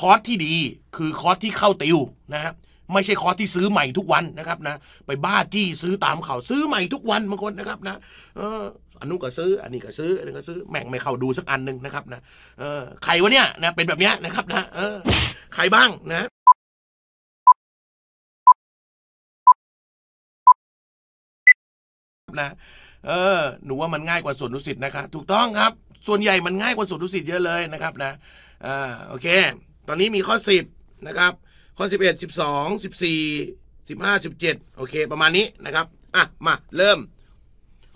คอร์สที่ดี คือคอร์สที่เข้าติว นะครับไม่ใช่คอร์สที่ซื้อใหม่ทุกวันนะครับ นะ ไปบ้าจี้ซื้อตามเขาซื้อใหม่ทุกวันบางคนนะครับ นะเอออันนู้นก็ซื้ออันนี้ก็ซื้ออันนี้ก็ซื้อแม่งไม่เข้าดูสักอันหนึ่งนะครับ นะเออ ใครวะเนี่ยนะเป็นแบบเนี้ยนะครับ นะเออ ใครบ้างนะนะ เออ หนูว่ามันง่ายกว่าส่วนดุสิตนะคะถูกต้องครับ ส่วนใหญ่มันง่ายกว่าส่วนดุสิตเยอะเลยนะครับ นะอ่าโอเคตอนนี้มีข้อ 10 นะครับ ข้อ 11 12 14 15 17 โอเคประมาณนี้นะครับ อ่ะมาเริ่ม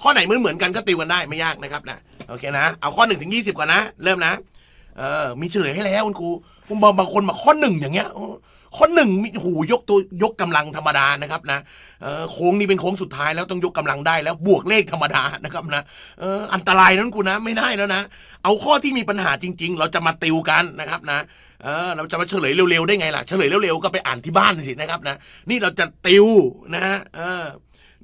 ข้อไหนเหมือนเหมือนกันก็ติวกันได้ไม่ยากนะครับนะโอเคนะเอาข้อ1ถึง20ก่อนนะ เริ่มนะ เออมีเฉลยให้แล้วคุณครูผมบอกบางคนมาข้อหนึ่งอย่างเงี้ยคนหนึ่งมีหูยกตัวยกกำลังธรรมดานะครับนะโค้งนี้เป็นโค้งสุดท้ายแล้วต้องยกกำลังได้แล้วบวกเลขธรรมดานะครับนะอันตรายนั้นกูนะ ไม่ได้แล้วนะเอาข้อที่มีปัญหาจริง ๆ เราจะมาติวกันนะครับนะเออเราจะมาเฉลยเร็วๆได้ไงล่ะเฉลยเร็วๆก็ไปอ่านที่บ้านสินะครับนะ นี่เราจะติวนะฮะเออ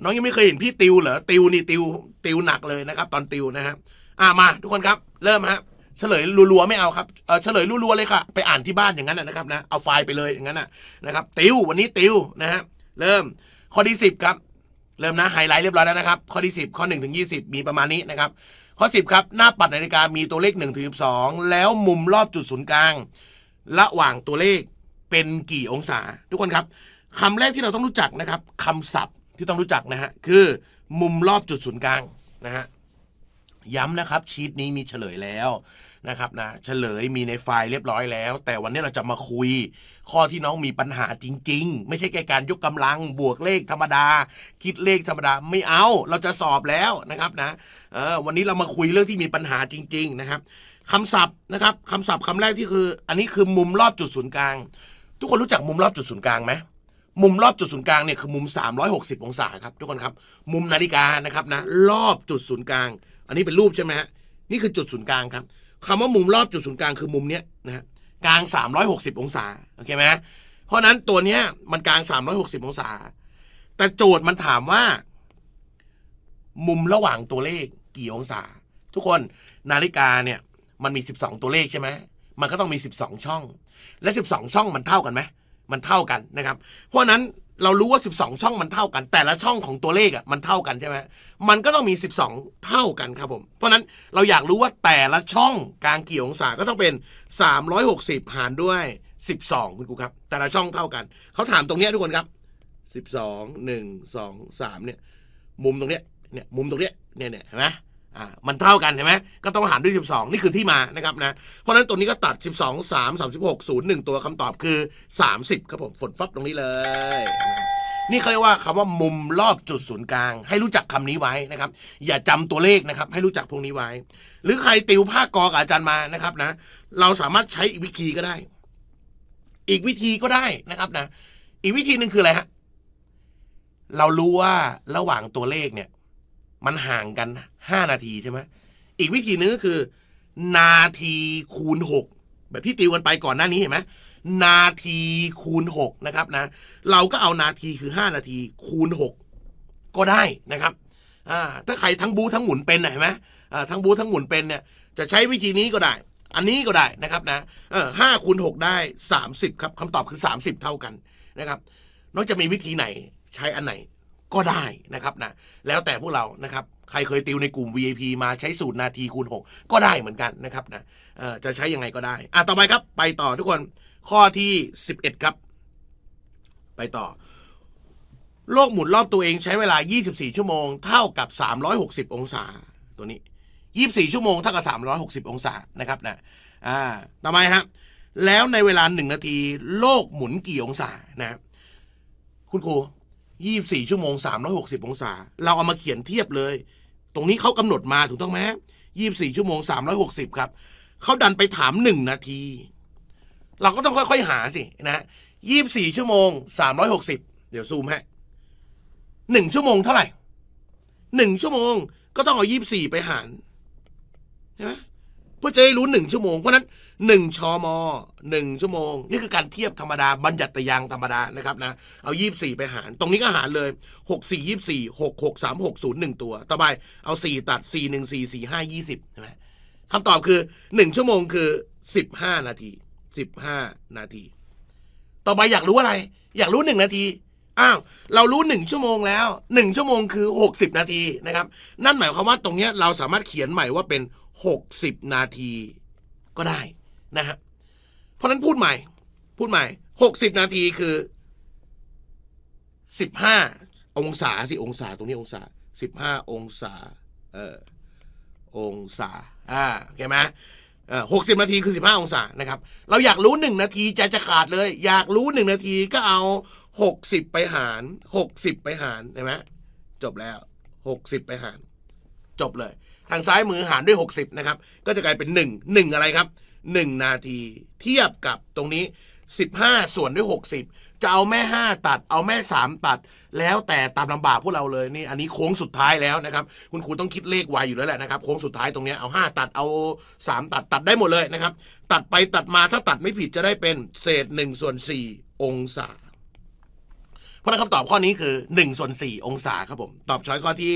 น้องยังไม่เคยเห็นพี่ติวเหรอติวนี่ติวติวหนักเลยนะครับ ตอนติวนะฮะอ่ามาทุกคนครับเริ่มฮะเฉลยรัวๆไม่เอาครับเฉลยรัวๆเลยค่ะ ไปอ่านที่บ้านอย่างนั้นนะครับนะ เอาไฟล์ไปเลยอย่างนั้นนะครับติววันนี้ติวนะฮะ เริ่มข้อที่10 ครับ เริ่มนะ ไฮไลท์เรียบร้อยแล้วนะครับ ข้อที่10 ข้อ1ถึง20 มีประมาณนี้นะครับ ข้อ 10 ครับ หน้าปัดนาฬิกา มีตัวเลข1ถึงองแล้วมุมรอบจุดศูนย์กลาง ระหว่างตัวเลขเป็นกี่องศาทุกคนครับคำแรกที่เราต้องรู้จักนะครับคำศัพท์ที่ต้องรู้จักนะฮะคือมุมรอบจุดศูนย์กลางนะฮะย้ำนะครับ ชีตนี้มีเฉลยแล้วนะครับนะเฉลยมีในไฟล์เรียบร้อยแล้ว แต่วันนี้เราจะมาคุยข้อที่น้องมีปัญหาจริง ๆ ไม่ใช่แค่การยกกำลังบวกเลขธรรมดา คิดเลขธรรมดาไม่เอาเราจะสอบแล้วนะครับนะเออวันนี้เรามาคุยเรื่องที่มีปัญหาจริงๆนะครับคำศัพท์นะครับคำศัพท์คำแรกที่คืออันนี้คือมุมรอบจุดศูนย์กลางทุกคนรู้จักมุมรอบจุดศูนย์กลางไหมมุมรอบจุดศูนย์กลางเนี่ยคือมุม 360 องศาครับทุกคนครับมุมนาฬิกานะครับนะรอบจุดศูนย์กลาง อันนี้เป็นรูปใช่ไหมฮะนี่คือจุดศูนย์กลางครับคำว่ามุมรอบจุดศูนย์กลางคือ มุมเนี้ยนะฮะกลาง 360 องศาโอเคไหมเพราะนั้นตัวเนี้ย มันกลาง 360 องศา แต่โจทย์มันถามว่า มุมระหว่างตัวเลขกี่องศา ทุกคนนาฬิกาเนี่ยมันมี 12 ตัวเลขใช่ไหมมันก็ต้องมี 12 ช่อง และ 12 ช่องมันเท่ากันไหมมันเท่ากันนะครับ เพราะนั้นเรารู้ว่า 12 ช่องมันเท่ากัน แต่ละช่องของตัวเลขอ่ะมันเท่ากันใช่ไหมมันก็ต้องมี 12 เท่ากันครับผม เพราะนั้นเราอยากรู้ว่าแต่ละช่องกลางกี่องศาก็ต้องเป็น 360 หารด้วย 12 คุณครูครับ แต่ละช่องเท่ากัน เขาถามตรงนี้ทุกคนครับ 12 1 2 3 เนี่ย มุมตรงเนี้ย เนี่ย มุมตรงเนี้ย เนี่ยเนี่ยเห็นไหมอ่ามันเท่ากันใช่ไหม ก็ต้องหารด้วย 12 นี่คือที่มานะครับ นะเพราะฉะนั้นตัวนี้ก็ตัด 12 3 36 0 1 ตัวคำตอบคือ 30 ครับผมฝนฟับตรงนี้เลย นี่เขาเรียกว่าคำว่ามุมรอบจุดศูนย์กลาง ให้รู้จักคำนี้ไว้นะครับ อย่าจำตัวเลขนะครับ ให้รู้จักพวกนี้ไว้ หรือใครติวภาคกอกับอาจารย์มานะครับนะ เราสามารถใช้อีกวิธีก็ได้ อีกวิธีก็ได้นะครับนะอีกวิธีหนึ่งคืออะไรฮะเรารู้ว่าระหว่างตัวเลขเนี่ย มันห่างกันนะห้านาทีใช่ไหมอีกวิธีนึงก็คือ นาทีคูณหกแบบที่ติวกันไปก่อนหน้านี้เห็นไหมนาทีคูณหกนะครับนะ เราก็เอานาทีคือห้านาที คูณหกก็ได้นะครับถ้าใครทั้งบูทั้งหมุนเป็นเห็นไหมทั้งบูทั้งหมุนเป็นเนี่ย จะใช้วิธีนี้ก็ได้ อันนี้ก็ได้นะครับนะห้าคูณหกได้สามสิบครับคำตอบคือสามสิบเท่ากันนะครับนอกจากมีวิธีไหนใช้อันไหนก็ได้นะครับนะแล้วแต่พวกเรานะครับใครเคยติวในกลุ่ม VIP มาใช้สูตรนาทีคูณ 6 ก็ได้เหมือนกันนะครับนะจะใช้ยังไงก็ได้อ่ะต่อไปครับ ไปต่อ ทุกคนข้อที่ 11 ครับ ไปต่อ โลกหมุนรอบตัวเอง ใช้เวลา24ชั่วโมง เท่ากับ360องศาตัวนี้24 ชั่วโมงเท่ากับ360องศานะครับนะอ่าทำไมครับแล้วในเวลาหนึ่งนาที โลกหมุนกี่องศานะคุณครู24ชั่วโมง360องศา เราเอามาเขียนเทียบเลยตรงนี้เขากำหนดมาถูกต้องไหม ยี่บสี่ชั่วโมงสามร้อยหกสิบครับ เขาดันไปถามหนึ่งนาที เราก็ต้องค่อยๆหาสินะยี่บสี่ชั่วโมงสามร้อยหกสิบ เดี๋ยวซูมฮะหนึ่งชั่วโมงเท่าไหร่หนึ่งชั่วโมงก็ต้องเอายี่บสี่ไปหารใช่ไหมเพื่อจะได้รู้หนึ่งชั่วโมง เพราะนั้นหนึ่งชอมอหนึ่งชั่วโมง นี่คือการเทียบธรรมดาบัญญัติยางธรรมดานะครับนะเอายี่สี่ไปหาร ตรงนี้ก็หารเลยหกสี่ยี่สี่หกหกสามหกศูนย์หนึ่งตัว ต่อไป เอาสี่ตัดสี่หนึ่งสี่สี่ห้ายี่สิบใช่ไหมคำตอบคือหนึ่งชั่วโมงคือสิบห้านาทีสิบห้านาที ต่อไปอยากรู้อะไร อยากรู้หนึ่งนาที อ้าวเรารู้หนึ่งชั่วโมงแล้วหนึ่งชั่วโมงคือหกสิบนาทีนะครับ นั่นหมายความว่าตรงเนี้ยเราสามารถเขียนใหม่ว่าเป็น60 นาทีก็ได้นะฮะเพราะนั้นพูดใหม่ พูดใหม่ 60 นาทีคือ 15 องศาสิองศา ตรงนี้องศา 15 องศาเออองศาอ่าเข้าไหมเออหกสิบนาทีคือสิบห้าองศานะครับ เราอยากรู้หนึ่งนาทีใจจะขาดเลย อยากรู้หนึ่งนาทีก็เอาหกสิบไปหารหกสิบไปหารใช่ไหมจบแล้วหกสิบไปหาร จบเลยทางซ้ายมือหารด้วย 60นะครับก็จะกลายเป็น 1 1 อะไรครับ 1 นาทีเทียบกับตรงนี้ 15 ส่วนด้วย 60 จะเอาแม่ 5 ตัด เอาแม่ 3 ตัดแล้วแต่ตามลำบากพวกเราเลยนี่อันนี้โค้งสุดท้ายแล้วนะครับคุณครูต้องคิดเลขไวอยู่แล้วแหละนะครับโค้งสุดท้ายตรงนี้เอา 5 ตัดเอา3ตัดตัดได้หมดเลยนะครับตัดไปตัดมาถ้าตัดไม่ผิดจะได้เป็น เศษ1ส่วน4องศาเพราะนั้นคำตอบข้อนี้คือ1ส่วน4องศาครับผม ตอบช้อยข้อที่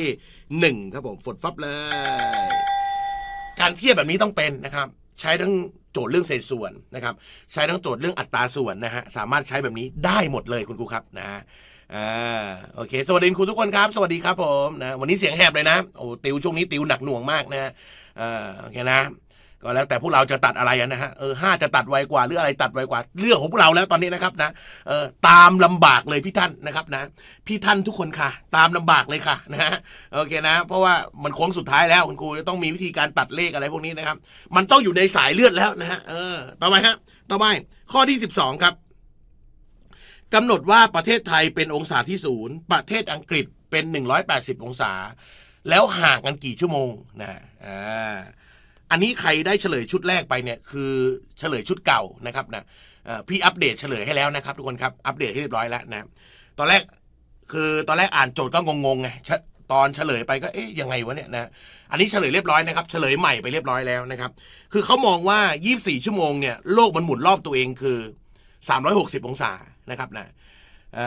1ครับผมฝดฟับเลย การเทียบแบบนี้ต้องเป็นนะครับ ใช้ทั้งโจทย์เรื่องเศษส่วนนะครับ ใช้ทั้งโจทย์เรื่องอัตราส่วนนะฮะ สามารถใช้แบบนี้ได้หมดเลย คุณครูครับนะอ่าโอเคสวัสดีครูทุกคนครับสวัสดีครับผมนะวันนี้เสียงแหบเลยนะโอ้ติวช่วงนี้ติวหนักหน่วงมากนะอ่าโอเคนะก็แล้วแต่พวกเราจะตัดอะไรนะฮะเออห้าจะตัดไวกว่าหรืออะไรตัดไวกว่า เรื่องของพวกเราแล้วตอนนี้นะครับ นะเออตามลำบากเลยพี่ท่านนะครับ นะพี่ท่านทุกคนค่ะ ตามลำบากเลยค่ะ นะฮะโอเคนะ เพราะว่ามันโค้งสุดท้ายแล้วคุณครูจะต้องมีวิธีการตัดเลขอะไรพวกนี้นะครับ มันต้องอยู่ในสายเลือดแล้วนะฮะเออ ต่อไปฮะต่อไปข้อที่สสิบองครับกำหนดว่าประเทศไทยเป็นองศาที่ศูนย์ประเทศอังกฤษเป็นหนึ่งร้อยแปดสิบองศา แล้วห่างกันกี่ชั่วโมง นะอ่าอันนี้ใครได้เฉลยชุดแรกไปเนี่ยคือเฉลยชุดเก่านะครับนะพี่อัปเดตเฉลยให้แล้วนะครับทุกคนครับอัปเดตให้เรียบร้อยแล้วนะตอนแรกคือตอนแรกอ่านโจทย์ก็งงๆไงตอนเฉลยไปก็เอ๊ะยังไงวะเนี่ยนะอันนี้เฉลยเรียบร้อยนะครับเฉลยใหม่ไปเรียบร้อยแล้วนะครับ คือเขามองว่า 24 ชั่วโมงเนี่ยโลกมันหมุนรอบตัวเองคือ 360 องศานะครับนะอ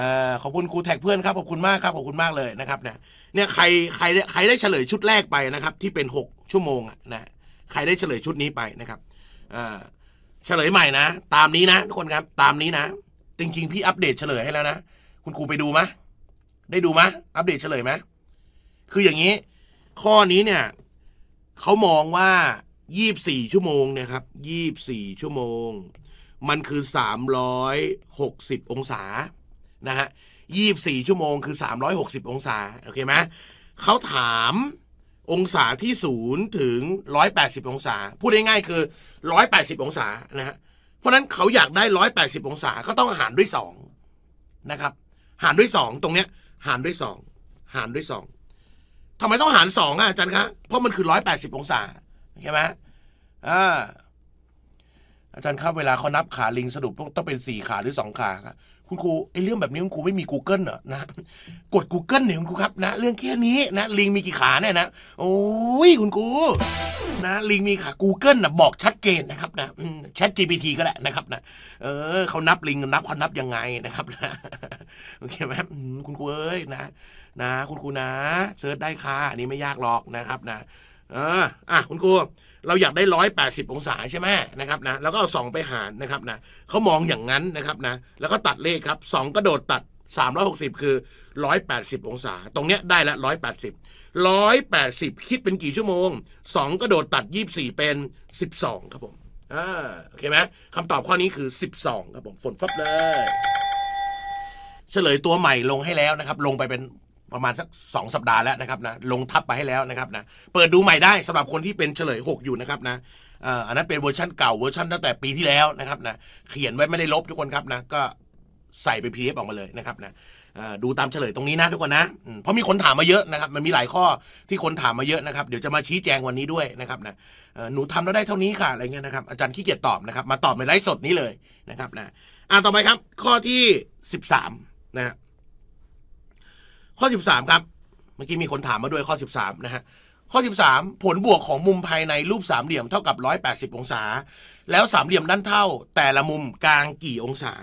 ขอบคุณครูแท็กเพื่อนครับขอบคุณมากครับขอบคุณมากเลยนะครับนะเนี่ยใครใครใครได้เฉลยชุดแรกไปนะครับ ที่เป็น6ชั่วโมงนะใครได้เฉลยชุดนี้ไปนะครับเฉลยใหม่นะ ตามนี้นะทุกคนครับตามนี้นะจริงๆพี่อัปเดตเฉลยให้แล้วนะคุณครูไปดูมะได้ดูมะอัปเดตเฉลยไหมคืออย่างนี้ ข้อนี้เนี่ยเขามองว่า24ชั่วโมงเนี่ยครับ24ชั่วโมง มันคือ360องศานะฮะ24ชั่วโมงคือ360องศาโอเคไหมเขาถามองศาที่ศูนย์ถึงร้อยแปดสิบองศา พูดง่ายๆคือร้อยแปดสิบองศานะฮะเพราะนั้นเขาอยากได้ร้อยแปดสิบองศา ก็ต้องหารด้วยสองนะครับหารด้วยสองตรงเนี้ยหารด้วยสองหารด้วยสองทำไมต้องหารสองอ่ะอาจารย์คะเพราะมันคือร้อยแปดสิบองศาใช่ไหมอ่าอาจารย์ครับเวลาเขานับขาลิงสรุปต้องเป็นสี่ขาหรือสองขาคุณครูไอ้เรื่องแบบนี้คุณครูไม่มี Google เหรอนะกด Google เนี่ยคุณครูครับนะ เรื่องแค่นี้นะลิงมีกี่ขาเนี่ยนะโอ้ยคุณครูนะลิงมีขา Google นะบอกชัดเจนนะครับนะแชท GPT ก็แหละนะครับนะเออเขานับลิงนับเขานับยังไงนะครับนะโอเคไหมคุณครูเอ้ยนะ นะ คุณครูนะเซิร์ชได้ค่ะอันนี้ไม่ยากหรอกนะครับนะเอออ่ะคุณครูเราอยากได้ร้อยแปดสิบองศาใช่ไหมนะครับนะแล้วก็เอาสองไปหารนะครับนะเขามองอย่างนั้นนะครับนะ แล้วก็ตัดเลขครับสองกระโดดตัดสามร้อยหกสิบคือร้อยแปดสิบองศา ตรงเนี้ยได้ละรร้้ออยยแปดสิบแปดสิบคิดเป็นกี่ชั่วโมงสองกระโดดตัดยี่สสิบี่เป็นสสิบองครับผมอ่าโอเคไหมคำตอบข้อนี้คือสสิบองครับผมฝนฟับเลย เฉลยตัวใหม่ลงให้แล้วนะครับ ลงไปเป็นประมาณสักสสัปดาห์แล้วนะครับนะลงทับไปให้แล้วนะครับนะเปิดดูใหม่ได้สำหรับคนที่เป็นเฉลย 6 อยู่นะครับนะอันนั้นเป็นเวอร์ชันเก่าเวอร์ชันตั้งแต่ปีที่แล้วนะครับนะเขียนไว้ไม่ได้ลบทุกคนครับนะก็ใส่ไป PDF ออกมาเลยนะครับนะดูตามเฉลยตรงนี้นะทุกคนนะเพราะมีคนถามมาเยอะนะครับ มันมีหลายข้อที่คนถามมาเยอะนะครับ เดี๋ยวจะมาชี้แจงวันนี้ด้วยนะครับนะหนูทำแล้วได้เท่านี้ค่ะอะไรเงี้ยนะครับอาจารย์ขี้เกียจตอบนะครับมาตอบในไลฟ์สดนี้เลยนะครับนะอ่าต่อไปครับข้อที่13นะครับข้อ 13 ครับ เมื่อกี้มีคนถามมาด้วยข้อ13นะฮะ ข้อ 13 ผลบวกของมุมภายในรูปสามเหลี่ยมเท่ากับ180องศา แล้วสามเหลี่ยมด้านเท่า แต่ละมุมกลางกี่องศา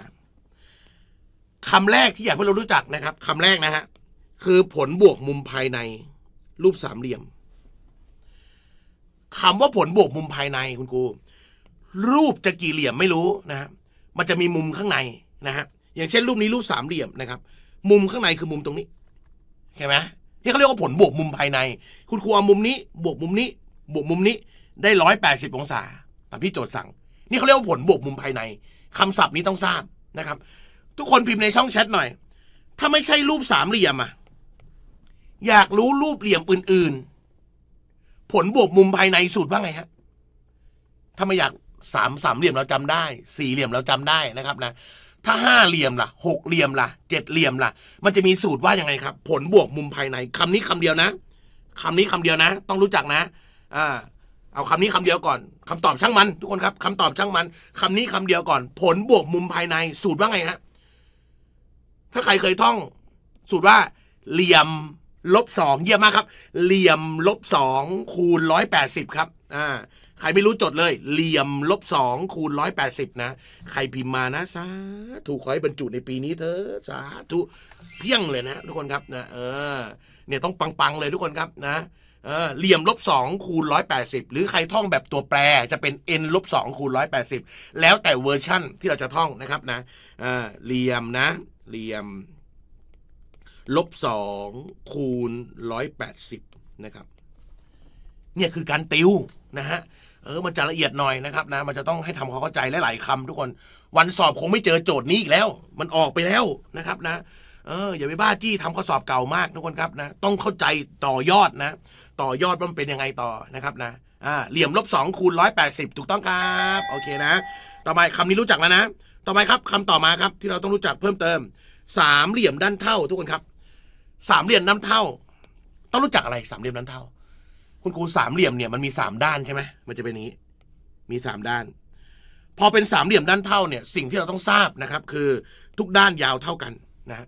คำแรกที่อยากให้เรารู้จักนะครับคำแรกนะฮะคือผลบวกมุมภายใน รูปสามเหลี่ยมคำว่าผลบวกมุมภายในคุณครูรูปจะกี่เหลี่ยมไม่รู้นะฮะมันจะมีมุมข้างในนะฮะอย่างเช่น รูปนี้รูปสามเหลี่ยมนะครับ มุมข้างในคือมุมตรงนี้ใช่ไหมที่เขาเรียกว่าผลบวกมุมภายใน คุณครูเอามุมนี้บวกมุมนี้ บวกมุมนี้ได้ร้อยแปดสิบองศาตามที่โจทย์สั่ง นี่เขาเรียกว่าผลบวกมุมภายใน คำศัพท์นี้ต้องทราบนะครับ ทุกคนพิมพ์ในช่องแชทหน่อย ถ้าไม่ใช่รูปสามเหลี่ยมอะอยากรู้รูปเหลี่ยมอื่น ๆ ผลบวกมุมภายในสูตรว่าไงฮะถ้าไม่อยากสามสามเหลี่ยมเราจำได้สี่เหลี่ยมเราจำได้นะครับนะถ้าห้าเหลี่ยมล่ะหกเหลี่ยมล่ะเจ็ดเหลี่ยมล่ะ มันจะมีสูตรว่ายังไงครับ ผลบวกมุมภายใน คำนี้คำเดียวนะ คำนี้คำเดียวนะ ต้องรู้จักนะอ่าเอาคำนี้คำเดียวก่อน คำตอบช่างมันทุกคนครับคำตอบช่างมัน คำนี้คำเดียวก่อน ผลบวกมุมภายใน สูตรว่าไงฮะถ้าใครเคยท่องสูตรว่า เหลี่ยมลบสองเยี่ยมมากครับ เหลี่ยมลบสองคูณร้อยแปดสิบครับอ่าใครไม่รู้จดเลย เหลี่ยมลบสองคูณร้อยแปดสิบนะ ใครพิมพ์มานะสาถูกขอให้บรรจุในปีนี้เถอะ สาธุ เพี้ยงเลยนะ ทุกคนครับนะเออ เนี่ยต้องปังๆเลยทุกคนครับ นะ เออเหลี่ยมลบสองคูณร้อยแปดสิบหรือใครท่องแบบตัวแปร จะเป็น n ลบสองคูณร้อยแปดสิบแล้วแต่เวอร์ชั่นที่เราจะท่องนะครับนะ เออเหลี่ยมนะ เหลี่ยมลบสองคูณร้อยแปดสิบนะครับ เนี่ยคือการติวนะฮะเออมันจะละเอียดหน่อยนะครับนะมันจะต้องให้ทำความเข้าใจหลายๆคำทุกคน วันสอบคงไม่เจอโจทย์นี้อีกแล้ว มันออกไปแล้วนะครับนะ เออ อย่าไปบ้าที่ทำข้อสอบเก่ามากทุกคนครับนะ ต้องเข้าใจต่อยอดนะ ต่อยอดว่ามันเป็นยังไงต่อนะครับนะอ่าเหลี่ยมลบ2คูณ180ถูกต้องครับโอเคนะ ต่อไปคำนี้รู้จักแล้วนะต่อไปครับคำต่อมาครับ ที่เราต้องรู้จักเพิ่มเติมสามเหลี่ยมด้านเท่า ทุกคนครับสามเหลี่ยมด้านเท่า ต้องรู้จักอะไรสามเหลี่ยมด้านเท่าคุณครูสามเหลี่ยมเนี่ยมันมีสามด้านใช่ไหมมันจะเป็นอย่างนี้ มีสามด้าน พอเป็นสามเหลี่ยมด้านเท่าเนี่ยสิ่งที่เราต้องทราบนะครับคือทุกด้านยาวเท่ากันนะ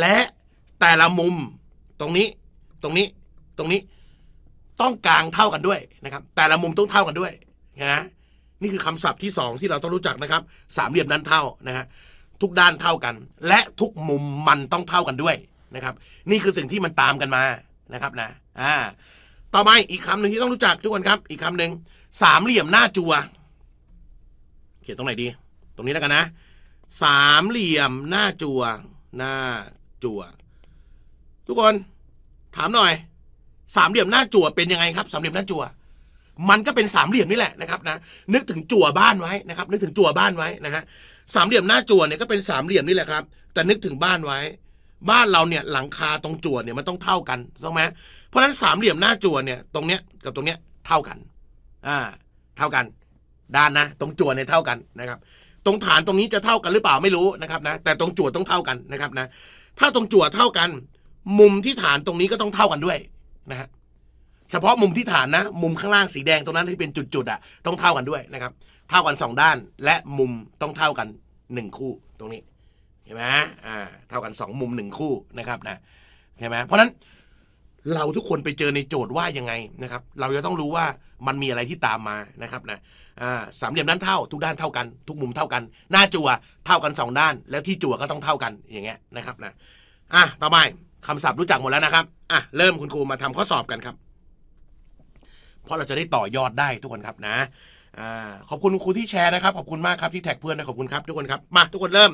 และแต่ละมุมตรงนี้ตรงนี้ตรงนี้ต้องกลางเท่ากันด้วยนะครับแต่ละมุมต้องเท่ากันด้วยนะนี่คือคำศัพท์ที่สองที่เราต้องรู้จักนะครับ สามเหลี่ยมด้านเท่านะฮะทุกด้านเท่ากัน และทุกมุมมันต้องเท่ากันด้วยนะครับ นี่คือสิ่งที่มันตามกันมานะครับนะอ่าต่อไปอีกคำหนึ่งที่ต้องรู้จักทุกคนครับ อีกคำหนึ่งสามเหลี่ยมหน้าจัวเขียนตรงไหนดี ตรงนี้แล้วกันนะ สามเหลี่ยมหน้าจัวหน้าจัวทุกคนถามหน่อย สามเหลี่ยมหน้าจั่วเป็นยังไงครับสามเหลี่ยมหน้าจั่วมันก็เป็นสามเหลี่ยมนี่แหละนะครับนะนึกถึงจั่วบ้านไว้นะครับ นึกถึงจั่วบ้านไว้นะฮะสามเหลี่ยมหน้าจั่วเนี่ยก็เป็นสามเหลี่ยมนี่แหละครับ แต่นึกถึงบ้านไว้บ้านเราเนี่ยหลังคาตรงจั่วเนี่ยมันต้องเท่ากันถูกไหมเพราะฉะนั้นสามเหลี่ยมหน้าจั่วเนี่ยตรงเนี้ยกับตรงเนี้ยเท่ากันอ่าเท่ากัน ด้านนะ ตรงจั่วเนี่ยเท่ากันนะครับ ตรงฐานตรงนี้จะเท่ากันหรือเปล่าไม่รู้นะครับนะแต่ตรงจั่วต้องเท่ากันนะครับนะ ถ้าตรงจั่วเท่ากัน มุมที่ฐานตรงนี้ก็ต้องเท่ากันด้วยนะฮะเฉพาะมุมที่ฐานนะ มุมข้างล่างสีแดงตรงนั้นที่เป็นจุดๆอ่ะต้องเท่ากันด้วยนะครับ เท่ากัน2ด้านและมุมต้องเท่ากัน 1 คู่ตรงนี้ช่ไหมอ่า เท่ากันสองมุมหนึ่งคู่นะครับนะใช่ไหมเพราะนั้น เราทุกคนไปเจอในโจทย์ว่ายังไงนะครับ เราจะต้องรู้ว่ามันมีอะไรที่ตามมานะครับนะสามเหลี่ยมด้านเท่า ทุกด้านเท่ากัน ทุกมุมเท่ากัน หน้าจั่วเท่ากัน 2 ด้าน แล้วที่จั่วก็ต้องเท่ากันอย่างเงี้ยนะครับนะ อ่ะ ต่อไปคำศัพท์รู้จักหมดแล้วนะครับ อ่ะ เริ่มคุณครูมาทำข้อสอบกันครับ เพราะเราจะได้ต่อยอดได้ทุกคนครับนะอ่าขอบคุณครูที่แชร์นะครับ ขอบคุณมากครับที่แท็กเพื่อนนะ ขอบคุณครับทุกคนครับ มาทุกคนเริ่ม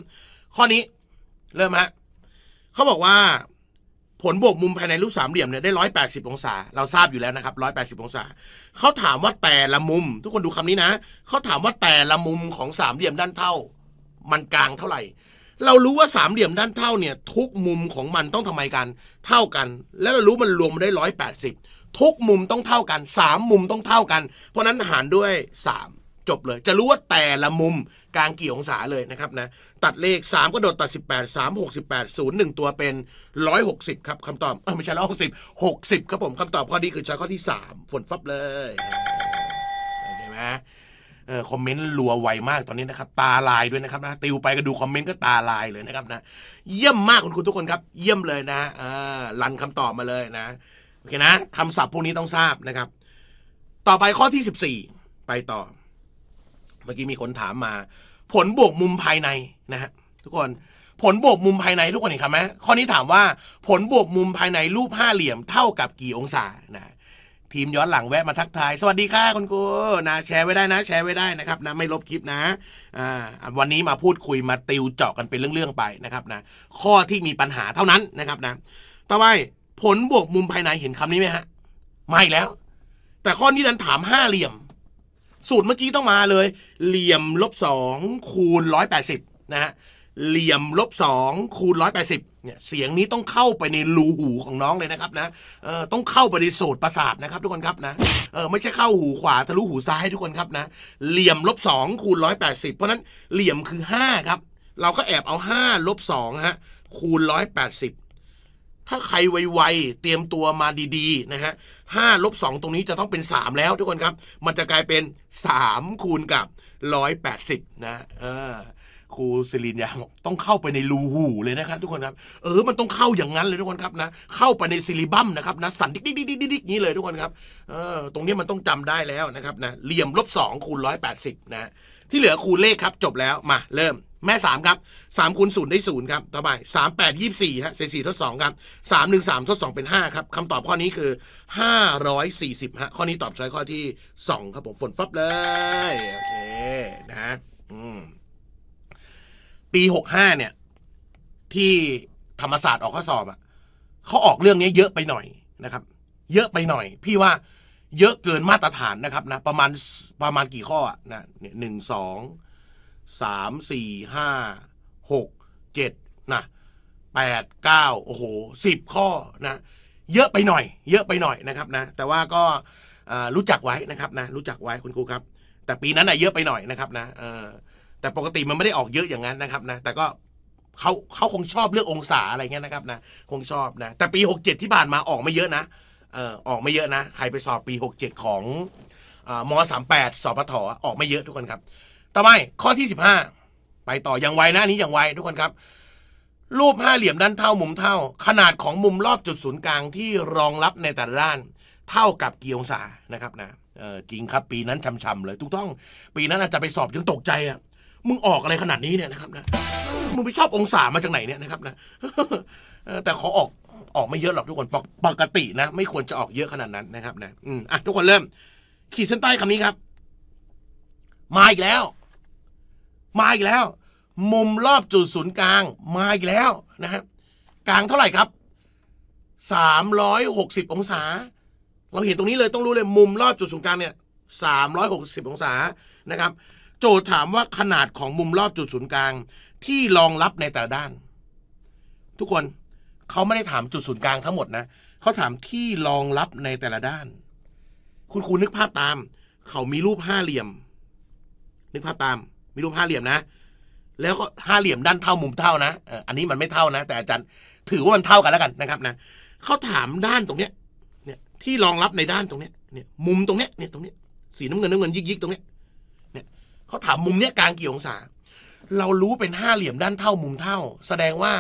ข้อนี้เริ่มฮะเขาบอกว่าผลบวกมุมภายในรูปสามเหลี่ยมเนี่ยได้ร้อยแปดสิบองศาเราทราบอยู่แล้วนะครับร้อยแปดสิบองศาเขาถามว่าแต่ละมุม ทุกคนดูคำนี้นะเขาถามว่าแต่ละมุมของสามเหลี่ยมด้านเท่า มันกลางเท่าไหร่ เรารู้ว่าสามเหลี่ยมด้านเท่าเนี่ยทุกมุมของมันต้องทำไมกัน เท่ากัน แล้วเรารู้มันรวมได้ร้อยแปดสิบทุกมุมต้องเท่ากันสามมุมต้องเท่ากัน เพราะนั้นหารด้วยสามจบเลยจะรู้ว่าแต่ละมุมกลางกี่องศาเลยนะครับนะตัดเลข 3 ก็โดดตัด 18 3 68 0 1ตัวเป็น160ครับคำตอบเออไม่ใช่ร้อยหกสิบหกสิบครับผมคำตอบข้อนี้คือช้นข้อที่ 3 ฝนฟับเลยเห็นไหมเออคอมเมนต์รัวไวมากตอนนี้นะครับ ตาลายด้วยนะครับนะติวไปก็ดูคอมเมนต์ก็ตาลายเลยนะครับนะเยี่ยมมากคุณครูทุกคนครับ เยี่ยมเลยนะอ่าลันคำตอบมาเลยนะโอเคนะคำศัพท์พวกนี้ต้องทราบนะครับ ต่อไปข้อที่ 14 ไปต่อมื่อกี้มีคนถามมา ผลบวกมุมภายในนะฮะทุกคนผลบวกมุมภายในทุกคนเห็นคำไหมข้อนี้ถามว่าผลบวกมุมภายในรูปห้าเหลี่ยมเท่ากับกี่องศานะทีมย้อนหลังแวะมาทักทาย สวัสดีค่ะคุณกูนะแชร์ไว้ได้นะ แชร์ไว้ได้นะครับนะไม่ลบคลิปนะอ่าวันนี้มาพูดคุยมาติวเจาะกันเป็นเรื่องๆไปนะครับนะข้อที่มีปัญหาเท่านั้นนะครับนะต่อไปผลบวกมุมภายในเห็นคำนี้ไหมฮะไม่แล้ว แต่ข้อนี้ดันถามห้าเหลี่ยมสูตรเมื่อกี้ ต้องมาเลยเหลี่ยมลบสองคูณร้อยแปดสิบนะฮะเหลี่ยมลบสองคูณร้อยแปดสิบเนี่ยเสียงนี้ต้องเข้าไปในรูหูของน้องเลยนะครับนะเออต้องเข้าไปในโสตประสาทนะครับทุกคนครับนะเออไม่ใช่เข้าหูขวาทะลุหูซ้ายทุกคนครับนะเหลี่ยมลบสองคูณร้อยแปดสิบเพราะนั้นเหลี่ยมคือห้าครับเราก็แอบเอาห้าลบสองฮะคูณร้อยแปดสิบถ้าใครไวๆเตรียมตัวมาดี ๆ นะฮะห้าลบสองตรงนี้จะต้องเป็นสามแล้วทุกคนครับ มันจะกลายเป็นสามคูณกับร้อยแปดสิบนะเออครูสิรินยาบอกต้องเข้าไปในรูหูเลยนะครับ ทุกคนครับ เออมันต้องเข้าอย่างนั้นเลยทุกคนครับนะ เข้าไปในซิลิบัมนะครับนะสั่นติ๊กดิ๊กดิ๊กดิ๊กนี้เลยทุกคนครับเออตรงนี้มันต้องจำได้แล้วนะครับนะ เหลี่ยมลบสองคูณร้อยแปดสิบนะ ที่เหลือคูณเลขครับจบแล้วมา เริ่มแม่สามครับสามคูณศูนย์ได้ศูนย์ครับต่อไปสามแปดยี่สี่ฮะเศษสี่ทดสองครับสามหนึ่งสามทดสองเป็นห้าครับคำตอบข้อนี้คือห้าร้อยสี่สิบฮะข้อนี้ตอบช้อยข้อที่สองครับผมฝนฟับเลยโอเคนะ อืม ปีหกห้าเนี่ย ที่ธรรมศาสตร์ออกข้อสอบอะ่ะเขาออกเรื่องนี้เยอะไปหน่อยนะครับ เยอะไปหน่อย พี่ว่า เยอะเกินมาตรฐานนะครับนะประมาณประมาณกี่ข้อนะเนี่ยหนึ่งสองสามสี่ห้าหกเจ็ดนะแปดเก้าโอ้โหสิบข้อนะ เยอะไปหน่อย เยอะไปหน่อยนะครับนะแต่ว่าก็รู้จักไว้นะครับนะรู้จักไว้คุณครูครับแต่ปีนั้นอะเยอะไปหน่อยนะครับนะแต่ปกติมันไม่ได้ออกเยอะอย่างนั้นนะครับนะแต่ก็เขาเขาคงชอบเรื่ององศาอะไรเงี้ยนะครับนะคงชอบนะแต่ปีหกเจ็ดที่ผ่านมาออกไม่เยอะนะเออออกไม่เยอะนะใครไปสอบปีหกเจ็ดของอมแปดสอบปถออกไม่เยอะทุกคนครับต่อไปข้อที่สิบห้าไปต่ออยังไวนะนี้อย่างไวทุกคนครับ รูปห้าเหลี่ยมด้านเท่ามุมเท่า ขนาดของมุมรอบจุดศูนย์กลางที่รองรับในแต่ละด้าน เท่ากับกี่องศานะครับ นะจริงครับ ปีนั้นช้ำๆเลยถูกต้อง ปีนั้นอาจจะไปสอบจนตกใจอ่ะมึงออกอะไรขนาดนี้เนี่ยนะครับนะมึงไปชอบองศามาจากไหนเนี่ยนะครับ นะแต่ขอออกออกไม่เยอะหรอกทุกคนปกติ นะไม่ควรจะออกเยอะขนาดนั้น นะครับนะ อืมอ่ะทุกคนเริ่ม ขีดเส้นใต้คำนี้ครับมาอีกแล้วมาอีกแล้ว มุมรอบจุดศูนย์กลางมาอีกแล้วนะฮะกลางเท่าไหร่ครับ360องศา เราเห็นตรงนี้เลยต้องรู้เลย มุมรอบจุดศูนย์กลางเนี่ย360องศานะครับ โจทย์ถามว่าขนาดของมุมรอบจุดศูนย์กลางที่รองรับในแต่ละด้าน ทุกคนเขาไม่ได้ถามจุดศูนย์กลางทั้งหมดนะเขาถามที่รองรับในแต่ละด้าน คุณครูนึกภาพตาม เขามีรูปห้าเหลี่ยม นึกภาพตามมีรูปห้าเหลี่ยมนะ แล้วก็ห้าเหลี่ยมด้านเท่ามุมเท่านะ อันนี้มันไม่เท่านะ แต่อาจารย์ถือว่ามันเท่ากันแล้วกันนะครับนะ เขาถามด้านตรงเนี้ยเนี่ยที่รองรับในด้านตรงเนี้ยเนี่ยมุมตรงเนี้ยเนี่ยตรงเนี้ยสีน้ำเงินน้ำเงินยิกยิกตรงเนี้ยเนี่ยเขาถามมุมเนี้ยกลางกี่องศา เรารู้เป็นห้าเหลี่ยมด้านเท่ามุมเท่า แสดงว่า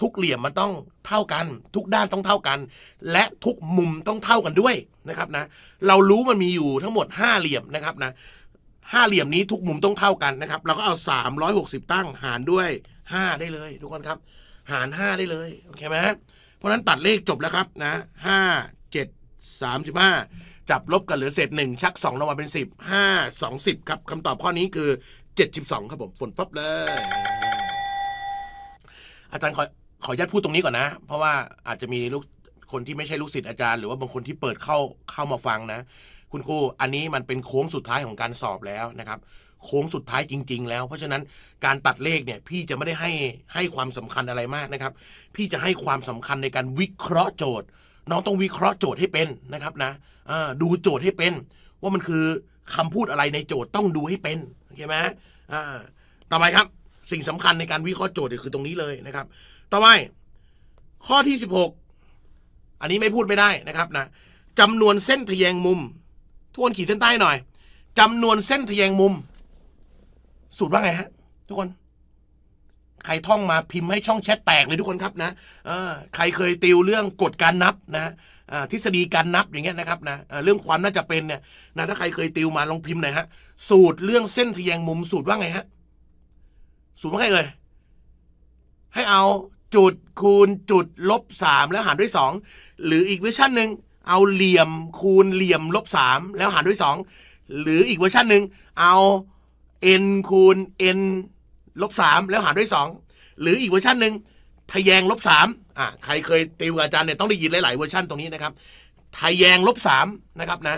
ทุกเหลี่ยมมันต้องเท่ากัน ทุกด้านต้องเท่ากัน และทุกมุมต้องเท่ากันด้วยนะครับนะ เรารู้มันมีอยู่ทั้งหมดห้าเหลี่ยมนะครับนะห้าเหลี่ยมนี้ทุกมุมต้องเท่ากันนะครับเราก็เอา 360 ตั้งหารด้วย 5 ได้เลยทุกคนครับ หาร5ได้เลย โอเคไหมเพราะนั้นตัดเลขจบแล้วครับนะห้าเจ็ดสามสิบห้าจับลบกันเหลือเศษหนึ่งชัก2ลงมาเป็น 10 5 2ิ0ครับคำตอบข้อนี้คือ 72 ครับผม ฝนปั๊บเลย อาจารย์ขอขอญาตพูดตรงนี้ก่อนนะ เพราะว่าอาจจะมีลูกคนที่ไม่ใช่ลูกศิษย์อาจารย์หรือว่าบางคนที่เปิดเข้าเข้ามาฟังนะคุณครูอันนี้มันเป็นโค้งสุดท้ายของการสอบแล้วนะครับ โค้งสุดท้ายจริง ๆ แล้ว เพราะฉะนั้นการตัดเลขเนี่ย พี่จะไม่ได้ให้ให้ความสำคัญอะไรมากนะครับพี่จะให้ความสำคัญในการวิเคราะห์โจทย์ น้องต้องวิเคราะห์โจทย์ให้เป็นนะครับนะดูโจทย์ให้เป็น ว่ามันคือคำพูดอะไรในโจทย์ต้องดูให้เป็นโอเคไหมต่อไปครับสิ่งสำคัญในการวิเคราะห์โจทย์คือตรงนี้เลยนะครับ ต่อไปข้อที่16อันนี้ไม่พูดไม่ได้นะครับนะจำนวนเส้นทะแยงมุมทุกคนขีดเส้นใต้หน่อย จำนวนเส้นทะแยงมุม สูตรว่าไงฮะ ทุกคน ใครท่องมาพิมพ์ให้ช่องแชทแตกเลยทุกคนครับ นะใครเคยติวเรื่องกฎการนับ นะทฤษฎีการนับอย่างเงี้ยนะครับนะเรื่องความน่าจะเป็นเนี่ยนะถ้าใครเคยติวมาลองพิมพ์หน่อยฮะ สูตรเรื่องเส้นทะแยงมุม สูตรว่าไงฮะสูตรว่าไงเลยให้เอาจุดคูณจุด ลบสามแล้วหารด้วยสองหรืออีกเวอร์ชันหนึ่งเอาเหลี่ยม คูณเหลี่ยมลบสามแล้วหารด้วยสองหรืออีกเวอร์ชันหนึ่งเอา n คูณ n ลบสามแล้วหารด้วยสองหรืออีกเวอร์ชันหนึ่งทะแยงลบสามอ่ะใครเคยติวอาจารย์เนี่ยต้องได้ยินหลายๆเวอร์ชันตรงนี้นะครับทะแยงลบสามนะครับนะ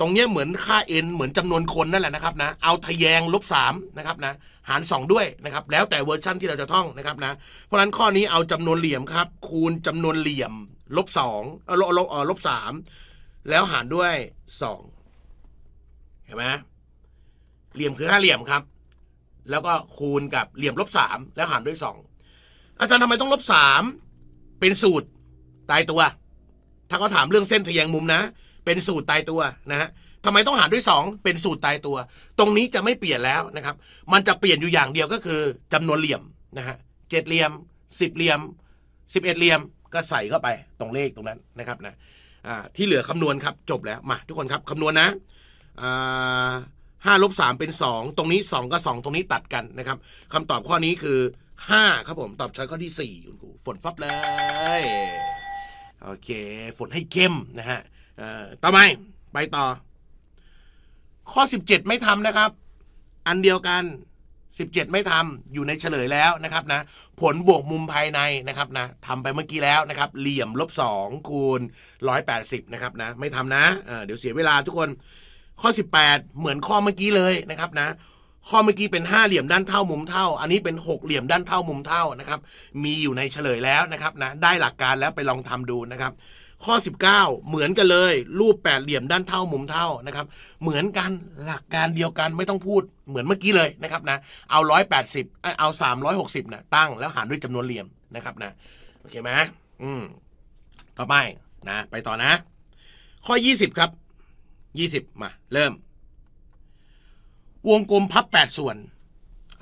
ตรงเนี้ยเหมือนค่า n เหมือนจำนวนคนนั่นแหละนะครับนะเอาทะแยงลบสามนะครับนะหารสองด้วยนะครับแล้วแต่เวอร์ชันที่เราจะท่องนะครับนะเพราะฉะนั้นข้อนี้เอาจำนวนเหลี่ยมครับคูณจำนวนเหลี่ยมลบสองเออลบลบเออลบสามแล้วหารด้วยสองเห็นไหมเหลี่ยมคือห้าเหลี่ยมครับ แล้วก็คูณกับเหลี่ยมลบสามแล้วหารด้วยสองอาจารย์ทำไมต้องลบสามเป็นสูตรตายตัว ถ้าเขาถามเรื่องเส้นทะแยงมุมนะ เป็นสูตรตายตัวนะฮะทำไมต้องหารด้วยสอง เป็นสูตรตายตัว ตรงนี้จะไม่เปลี่ยนแล้วนะครับ มันจะเปลี่ยนอยู่อย่างเดียวก็คือ จำนวนเหลี่ยมนะฮะเจ็ดเหลี่ยมสิบเหลี่ยมสิบเอ็ดเหลี่ยมก็ใส่เข้าไปตรงเลขตรงนั้นนะครับนะที่เหลือคำนวณครับจบแล้วมาทุกคนครับคำนวณนะห้าลบสามเป็นสองตรงนี้สองก็สองตรงนี้ตัดกันนะครับคำตอบข้อนี้คือห้าครับผมตอบช้อยข้อที่่คุณครูฝนฟับเลยโอเคฝนให้เข้มนะฮะต่อไปไปต่อข้อสิบเจ็ดไม่ทำนะครับอันเดียวกัน17 ไม่ทำอยู่ในเฉลยแล้วนะครับนะผลบวกมุมภายในนะครับนะทำไปเมื่อกี้แล้วนะครับ เหลี่ยมลบ2คูณ180นะครับนะไม่ทำนะเดี๋ยวเสียเวลาทุกคน ข้อ 18 เหมือนข้อเมื่อกี้เลยนะครับนะข้อเมื่อกี้เป็นห้าเหลี่ยมด้านเท่ามุมเท่า อันนี้เป็นหกเหลี่ยมด้านเท่า มุมเท่านะครับมีอยู่ในเฉลยแล้วนะครับนะได้หลักการแล้วไปลองทำดูนะครับข้อ 19เหมือนกันเลย รูปแปดเหลี่ยมด้านเท่ามุมเท่านะครับ เหมือนกันหลักการเดียวกันไม่ต้องพูดเหมือนเมื่อกี้เลยนะครับ นะ เอา180เอา360นะตั้งแล้วหารด้วยจำนวนเหลี่ยมนะครับ นะโอเคไหมอืม ต่อไปนะไปต่อนะ ข้อ20ครับ20มาเริ่ม วงกลมพับ8ส่วน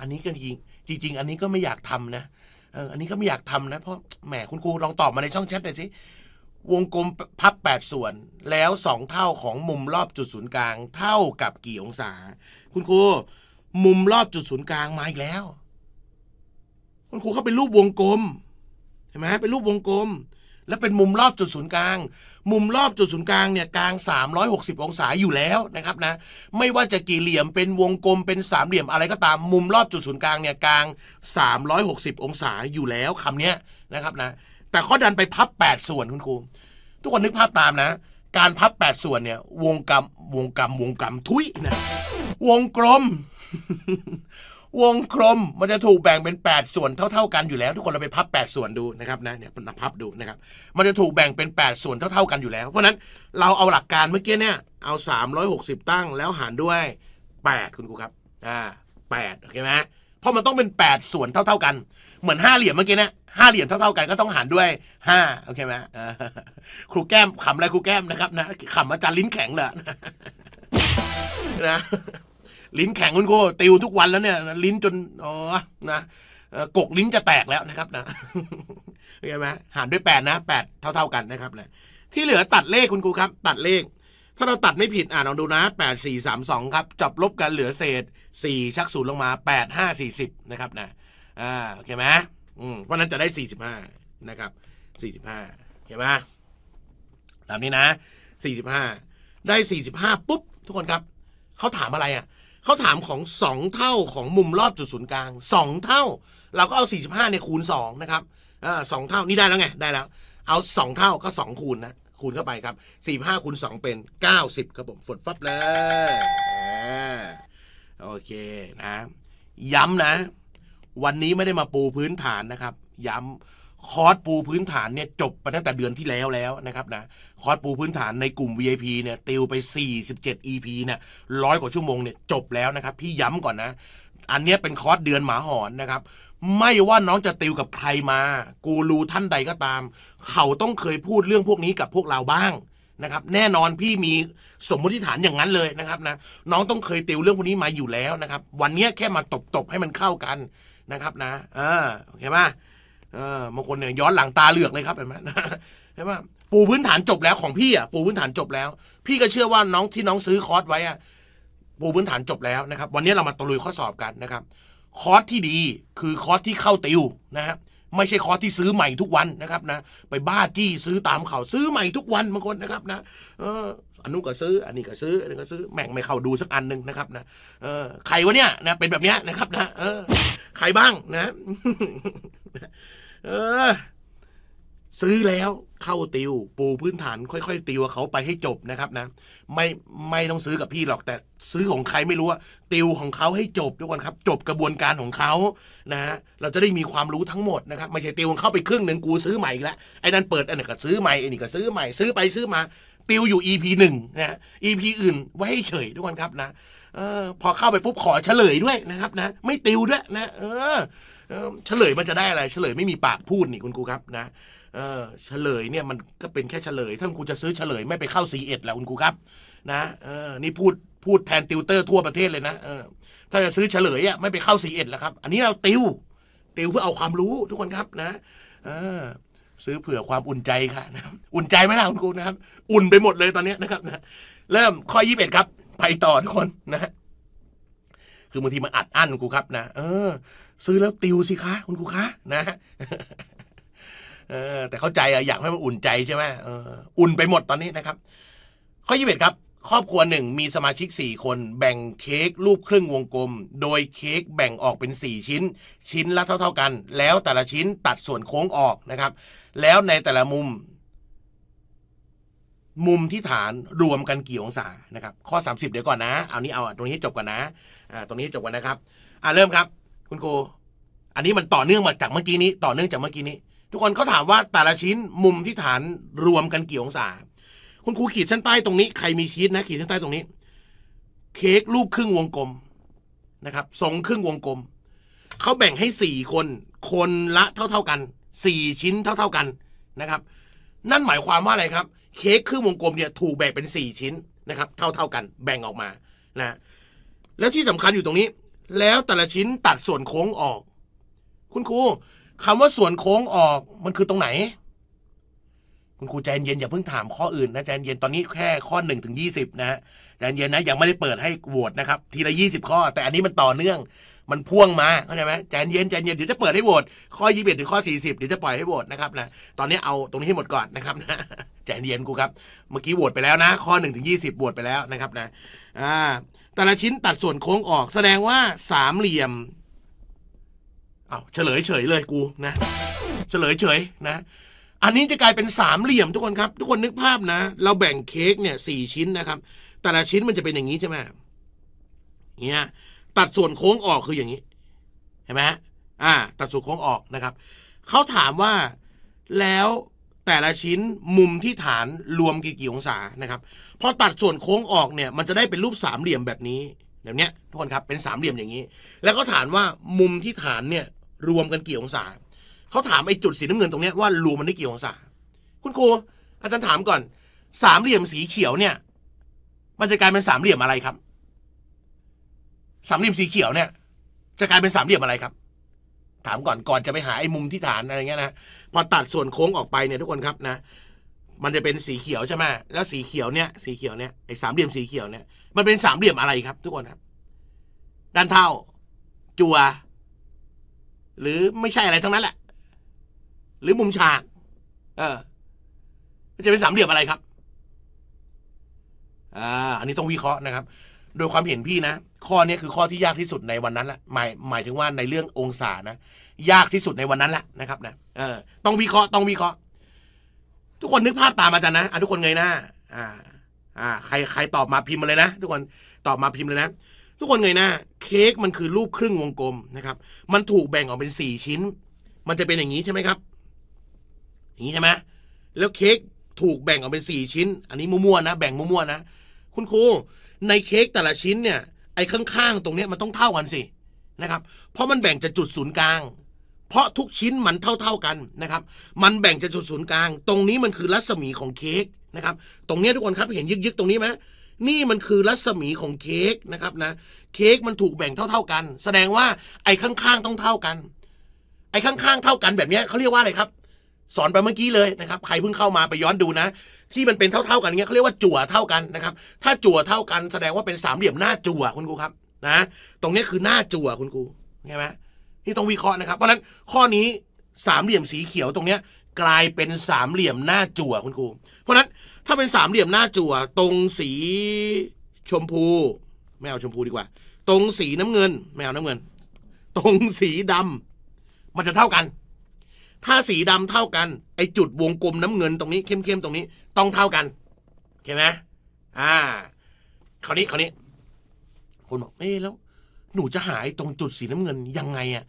อันนี้ก็จริงจริงอันนี้ก็ไม่อยากทำนะออันนี้ก็ไม่อยากทำนะ เพราะแหมคุณครูลองตอบมาในช่องแชทหน่อยสิวงกลมพับ8ส่วน แล้ว 2 เท่าของมุมรอบจุดศูนย์กลาง เท่ากับกี่องศา คุณ ครู มุมรอบจุดศูนย์กลาง มาอีกแล้ว คุณ ครูเขาเป็นรูปวงกลมเห็นไหมเป็นรูปวงกลม และเป็นมุม รอบจุดศูนย์กลาง มุมรอบจุด ศูนย์กลางเนี่ยกลาง360 องศาอยู่แล้วนะครับ นะ ไม่ว่าจะกี่เหลี่ยมเป็นวงกลมเป็นสามเหลี่ยมอะไรก็ตาม มุมรอบจุดศูนย์กลางเนี่ยกลาง360องศาอยู่แล้วคำนี้นะครับนะแต่เขาดันไปพับ 8 ส่วนคุณครูทุกคนนึกภาพตามนะ การพับ 8 ส่วนเนี่ยวงกลมวงกลม วงกลมทุยนะวงกลมวงกลมมันจะถูกแบ่งเป็น 8 ส่วนเท่า ๆ กันอยู่แล้ว ทุกคนเราไปพับ 8 ส่วนดูนะครับนะเนี่ยพับดูนะครับมันจะถูกแบ่งเป็น 8 ส่วนเท่า ๆ กันอยู่แล้ว เพราะนั้นเราเอาหลักการเมื่อกี้เนี่ยเอา 360 ตั้งแล้วหารด้วย 8 คุณครูครับ อ่า8โอเคไหมเพราะมันต้องเป็น 8ส่วนเท่า ๆ กัน เหมือนห้าเหลี่ยมเมื่อกี้นะห้าเหลี่ยมเท่าๆกันก็ต้องหารด้วยห้าโอเคไหมครูแก้มขำอะไรครูแก้มนะครับ นะขำอาจารย์ลิ้นแข็งเลยนะลิ้นแข็งคุณโกติวทุกวันแล้วเนี่ยลิ้นจนอ๋อนะกกลิ้นจะแตกแล้วนะครับนะโอเคไหมหารด้วยแปดนะแปดเท่า ๆกันนะครับนะที่เหลือตัดเลขคุณครูครับ ตัดเลขถ้าเราตัดไม่ผิดอ่านลองดูนะ 8 4 3 2 ครับ จับลบกันเหลือเศษ 4 ชักศูนย์ลงมา 8 5 40 นะครับนะอ่าโอเคไหมอืมรานนั้นจะได้ 45 นะครับ 45โอเคไหมตามนี้นะ 45 ได้ 45 ปุ๊บ ทุกคนครับ เขาถามอะไรอ่ะ เขาถามของ 2 เท่าของมุมรอบจุดศูนย์กลาง 2 เท่า เราก็เอา 45เนี่ยคูณ2นะครับอ่าสเท่านี่ได้แล้วไงได้แล้ว เอา2เท่าก็2คูณนะคูณเข้าไปครับสี่ห้าคูณสองเป็นเก้าสิบครับผมฝนฟับเลยโอเคนะ ย้ำนะ วันนี้ไม่ได้มาปูพื้นฐานนะครับ ย้ำคอร์สปูพื้นฐานเนี่ยจบไปตั้งแต่เดือนที่แล้วแล้วนะครับนะคอร์สปูพื้นฐานในกลุ่ม VIP เนี่ยติวไป47 EP เนี่ยร้อยกว่าชั่วโมงเนี่ยจบแล้วนะครับ พี่ย้ำก่อนนะ อันนี้เป็นคอร์สเดือนหมาหอนนะครับไม่ว่าน้องจะติวกับใครมา กูรูท่านใดก็ตาม เขาต้องเคยพูดเรื่องพวกนี้กับพวกเราบ้างนะครับ แน่นอนพี่มีสมมติฐานอย่างนั้นเลยนะครับนะน้องต้องเคยติวเรื่องพวกนี้มาอยู่แล้วนะครับ วันนี้แค่มาตบๆให้มันเข้ากันนะครับ นะ เออโอเคไหมเออบางคนเนี่ยย้อนหลังตาเหลือกเลยครับเห็นไหมเช่ไหมปูพื้นฐานจบแล้วของพี่อ่ะปูพื้นฐานจบแล้ว พี่ก็เชื่อว่าน้องที่น้องซื้อคอร์สไว้อ่ะปูพื้นฐานจบแล้วนะครับ วันนี้เรามาตะลุยข้อสอบกันนะครับคอร์สที่ดี คือคอร์สที่เข้าติว นะฮะไม่ใช่คอร์สที่ซื้อใหม่ทุกวันนะครับ นะ ไปบ้าจี้ซื้อตามเขาซื้อใหม่ทุกวันบางคนนะครับ นะ เอออันนู้นก็ซื้อ อันนี้ก็ซื้ออันนี้ก็ซื้อ แม่งไม่เข้าดูสักอันหนึ่งนะครับ นะ เออใครวะเนี่ยนะ เป็นแบบเนี้ยนะครับนะเออ ใครบ้าง นะ เออ ซื้อแล้วเข้าติวปูพื้นฐาน ค่อยๆติวเขาไปให้จบนะครับนะไม่ไม่ต้องซื้อกับพี่หรอกแต่ซื้อของใครไม่รู้ว่าติวของเขาให้จบทุกคนครับ จบกระบวนการของเขานะฮะเราจะได้มีความรู้ทั้งหมดนะครับไม่ใช่ติวเข้าไปครึ่งหนึ่งกูซื้อใหม่แล้วไอ้นั่นเปิดอันนี้ก็ซื้อใหม่อันนี้ก็ซื้อใหม่ซื้อไปซื้อมา ติวอยู่ EP หนึ่งนะ EP อื่นไว้ให้เฉยทุกคนครับนะ เออพอเข้าไปปุ๊บขอเฉลยด้วยนะครับนะไม่ติวด้วยนะเออเฉลยมันจะได้อะไรเฉลยไม่มีปากพูดนี่คุณครูครับนะเออเฉลยเนี่ยมันก็เป็นแค่เฉลยถ้าคุณจะซื้อเฉลยไม่ไปเข้าซีเอ็ดแล้วคุณครูครับ นะเออนี่พูดพูดแทนติวเตอร์ทั่วประเทศเลยนะเออถ้าจะซื้อเฉลยอ่ะไม่ไปเข้าซีเอ็ดแล้วครับ อันนี้เราติว ติวเพื่อเอาความรู้ทุกคนครับ นะเออ ซื้อเผื่อความอุ่นใจค่ะนะอุ่นใจไหมล่ะคุณครูนะครับ อุ่นไปหมดเลยตอนนี้นะครับนะเริ่มข้อยี่สิบเอ็ดครับ ไปต่อทุกคนนะคือบางทีมันอัดอั้นครูครับนะเออ ซื้อแล้วติวสิคะ คุณครูคะนะเออแต่เข้าใจอะอยากให้มันอุ่นใจใช่ไหมอออุ่นไปหมดตอนนี้นะครับ ข้อยี่สิบครับ ครอบครัวหนึ่งมีสมาชิกสี่คน แบ่งเค้กรูปครึ่งวงกลม โดยเค้กแบ่งออกเป็นสี่ชิ้น ชิ้นละเท่า ๆกัน แล้วแต่ละชิ้นตัดส่วนโค้งออกนะครับ แล้วในแต่ละมุม มุมที่ฐานรวมกันกี่องศานะครับ ข้อ 30 เดี๋ยวก่อนนะ เอานี้เอาตรงนี้จบก่อนนะอ่าตรงนี้จบก่อนนะครับ อ่าเริ่มครับ คุณครูอันนี้มันต่อเนื่องมาจากเมื่อกี้นี้ ต่อเนื่องจากเมื่อกี้นี้ทุกคนเขาถามว่าแต่ละชิ้นมุมที่ฐานรวมกันกี่องศา คุณครูขีดเส้นใต้ตรงนี้ ใครมีชีตนะขีดเส้นใต้ตรงนี้ เค้กรูปครึ่งวงกลมนะครับทรงครึ่งวงกลมเขาแบ่งให้สี่คน คนละเท่าเท่ากันสี่ชิ้นเท่าเท่ากันนะครับ นั่นหมายความว่าอะไรครับ เค้กครึ่งวงกลมเนี่ย ถูกแบ่งเป็นสี่ชิ้นนะครับ เท่าเท่ากัน แบ่งออกมานะแล้วที่สำคัญอยู่ตรงนี้ แล้วแต่ละชิ้นตัดส่วนโค้งออก คุณครูคำว่าส่วนโค้งออกมันคือตรงไหน คุณครูใจเย็นอย่าเพิ่งถามข้ออื่นนะใจเย็นตอนนี้แค่ข้อหนึ่งถึงยี่สิบนะฮะใจเย็นนะยังไม่ได้เปิดให้โหวตนะครับ ทีละยี่สิบข้อ แต่อันนี้มันต่อเนื่อง มันพ่วงมาเข้าใจไหมใจเย็นใจเย็นเดี๋ยวจะเปิดให้โหวตข้อยี่สิบถึง ข้อสี่สิบเดี๋ยวจะปล่อยให้โหวตนะครับนะตอนนี้เอาตรงนี้ให้หมดก่อนนะครับนะใจเย็นกูครับ เมื่อกี้โหวตไปแล้วนะ ข้อหนึ่งถึงยี่สิบโหวตไปแล้วนะครับนะ อ่าแต่ละชิ้นตัดส่วนโค้งออกแสดงว่าสามเหลี่ยมเอา้าเฉลยเฉยเลยกูนะ เฉลยเฉยนะ อันนี้จะกลายเป็นสามเหลี่ยม ทุกคนครับทุกคนนึกภาพนะ เราแบ่งเค้กเนี่ยสี่ชิ้นนะครับ แต่ละชิ้นมันจะเป็นอย่างนี้ใช่ไหมเนี่ยตัดส่วนโค้งออกคืออย่างนี้ เห็นไหมอ่า ตัดส่วนโค้งออกนะครับเขาถามว่าแล้วแต่ละชิ้นมุมที่ฐานรวมกี่กี่องศานะครับพอตัดส่วนโค้งออกเนี่ย มันจะได้เป็นรูปสามเหลี่ยมแบบนี้ แบบเนี้ยทุกคนครับเป็นสามเหลี่ยมอย่างนี้ แล้วก็ถามว่ามุมที่ฐานเนี่ยรวมกันกี่องศาเขาถามไอ้จุดสีน้ำเงินตรงนี้ ว่ารวมมันได้กี่องศาคุณครู อาจารย์ถามก่อนสามเหลี่ยมสีเขียวเนี่ย มันจะกลายเป็นสามเหลี่ยมอะไรครับสามเหลี่ยมสีเขียวเนี่ย จะกลายเป็นสามเหลี่ยมอะไรครับ ถามก่อนก่อนจะไปหาไอ้มุมที่ฐานอะไรเงี้ยนะพอตัดส่วนโค้งออกไปเนี่ยทุกคนครับนะมันจะเป็นสีเขียวใช่ไหมแล้วสีเขียวเนี่ยสีเขียวเนี่ยไอ้สามเหลี่ยมสีเขียวเนี่ยมันเป็นสามเหลี่ยมอะไรครับ ทุกคนครับ ด้านเท่าจัวหรือไม่ใช่อะไรทั้งนั้นแหละ หรือมุมฉาก เออจะเป็นสามเหลี่ยมอะไรครับอ่าอันนี้ต้องวิเคราะห์นะครับ โดยความเห็นพี่นะข้อนี้คือข้อที่ยากที่สุดในวันนั้นแหละหมายหมายถึงว่าในเรื่ององศานะยากที่สุดในวันนั้นแหละนะครับนะเออ ต้องวิเคราะห์ต้องวิเคราะห์ทุกคนนึกภาพตามอาจารย์นะอ่ะทุกคนเงยหน้าอ่า อ่า ใครใครตอบมาพิมพ์มาเลยนะทุกคนตอบมาพิมพ์เลยนะทุกคนเงยหน้าเค้กมันคือรูปครึ่งวงกลมนะครับ มันถูกแบ่งออกเป็นสี่ชิ้น มันจะเป็นอย่างนี้ใช่ไหมครับ อย่างนี้ใช่ไหมแล้วเค้กถูกแบ่งออกเป็นสี่ชิ้น อันนี้มั่วๆนะแบ่งมั่วๆนะ คุณครูในเค้กแต่ละชิ้นเนี่ยไอ้ข้างๆตรงนี้มันต้องเท่ากันสินะครับ เพราะมันแบ่งจากจุดศูนย์กลาง เพราะทุกชิ้นมันเท่าๆกันนะครับ มันแบ่งจากจุดศูนย์กลาง ตรงนี้มันคือรัศมีของเค้กนะครับตรงนี้ทุกคนครับเห็นยึกๆตรงนี้ไหมนี่มันคือรัศมีของเค้กนะครับนะเค้กมันถูกแบ่งเท่าๆ กัน แสดงว่าไอ้ข้างๆต้องเท่ากันไอ้ข้างๆเท่ากันแบบนี้เขาเรียกว่าอะไรครับ สอนไปเมื่อกี้เลยนะครับใครเพิ่งเข้ามาไปย้อนดูนะ ที่มันเป็นเท่าๆกันเงี้ยเขาเรียกว่าจั่วเท่ากันนะครับ ถ้าจั่วเท่ากัน แสดงว่าเป็นสามเหลี่ยมหน้าจั่วคุณครูครับนะตรงนี้คือหน้าจั่วคุณครูใช่ไหมนี่ต้องวิเคราะห์นะครับ เพราะฉะนั้นข้อนี้สามเหลี่ยมสีเขียวตรงเนี้ยกลายเป็นสามเหลี่ยมหน้าจั่วคุณครูราะนั้นถ้าเป็นสามเหลี่ยมหน้าจั่ว ตรงสีชมพูไม่เอาชมพูดีกว่า ตรงสีน้ำเงินไม่เอาน้ำเงิน ตรงสีดำ มันจะเท่ากัน ถ้าสีดำเท่ากันไอจุดวงกลมน้ำเงินตรงนี้ เข้มๆตรงนี้ ต้องเท่ากันเข้าไหมอ่าคราวนี้คราวนี้คนบอกเอ๊แล้ว หนูจะหายตรงจุดสีน้ำเงินยังไงอะ่ะ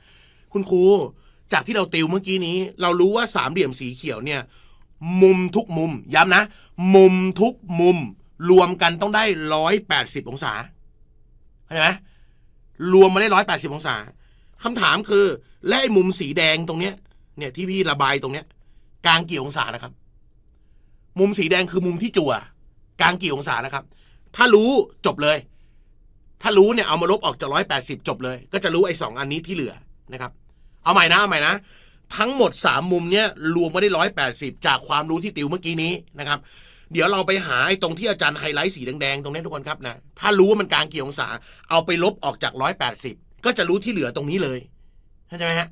คุณครูจากที่เราติวเมื่อกี้นี้ เรารู้ว่าสามเหลี่ยมสีเขียวเนี่ยมุมทุกมุมย้ำนะ มุมทุกมุมรวมกันต้องได้ร้อยแปดสิบองศาเข้าใจไหมรวมมาได้ร้อยแปดสิบองศาคำถามคือ และไอ้มุมสีแดงตรงเนี้ยเนี่ยที่พี่ระบายตรงเนี้ยกลางกี่องศานะครับ มุมสีแดงคือมุมที่จั่วกลางกี่องศานะครับ ถ้ารู้จบเลยถ้ารู้เนี่ยเอามาลบออกจากร้อยแปดสิบจบเลย ก็จะรู้ไอ้สองอันนี้ที่เหลือนะครับ เอาใหม่นะเอาใหม่นะทั้งหมด3มุมเนี้ยรวมมาได้180จากความรู้ที่ติวเมื่อกี้นี้นะครับ เดี๋ยวเราไปหาไอ้ตรงที่อาจารย์ไฮไลท์สีแดงๆตรงนี้ทุกคนครับนะถ้ารู้ว่ามันกลางกี่องศาเอาไปลบออกจาก180ก็จะรู้ที่เหลือตรงนี้เลยเข้าใจไหมฮะ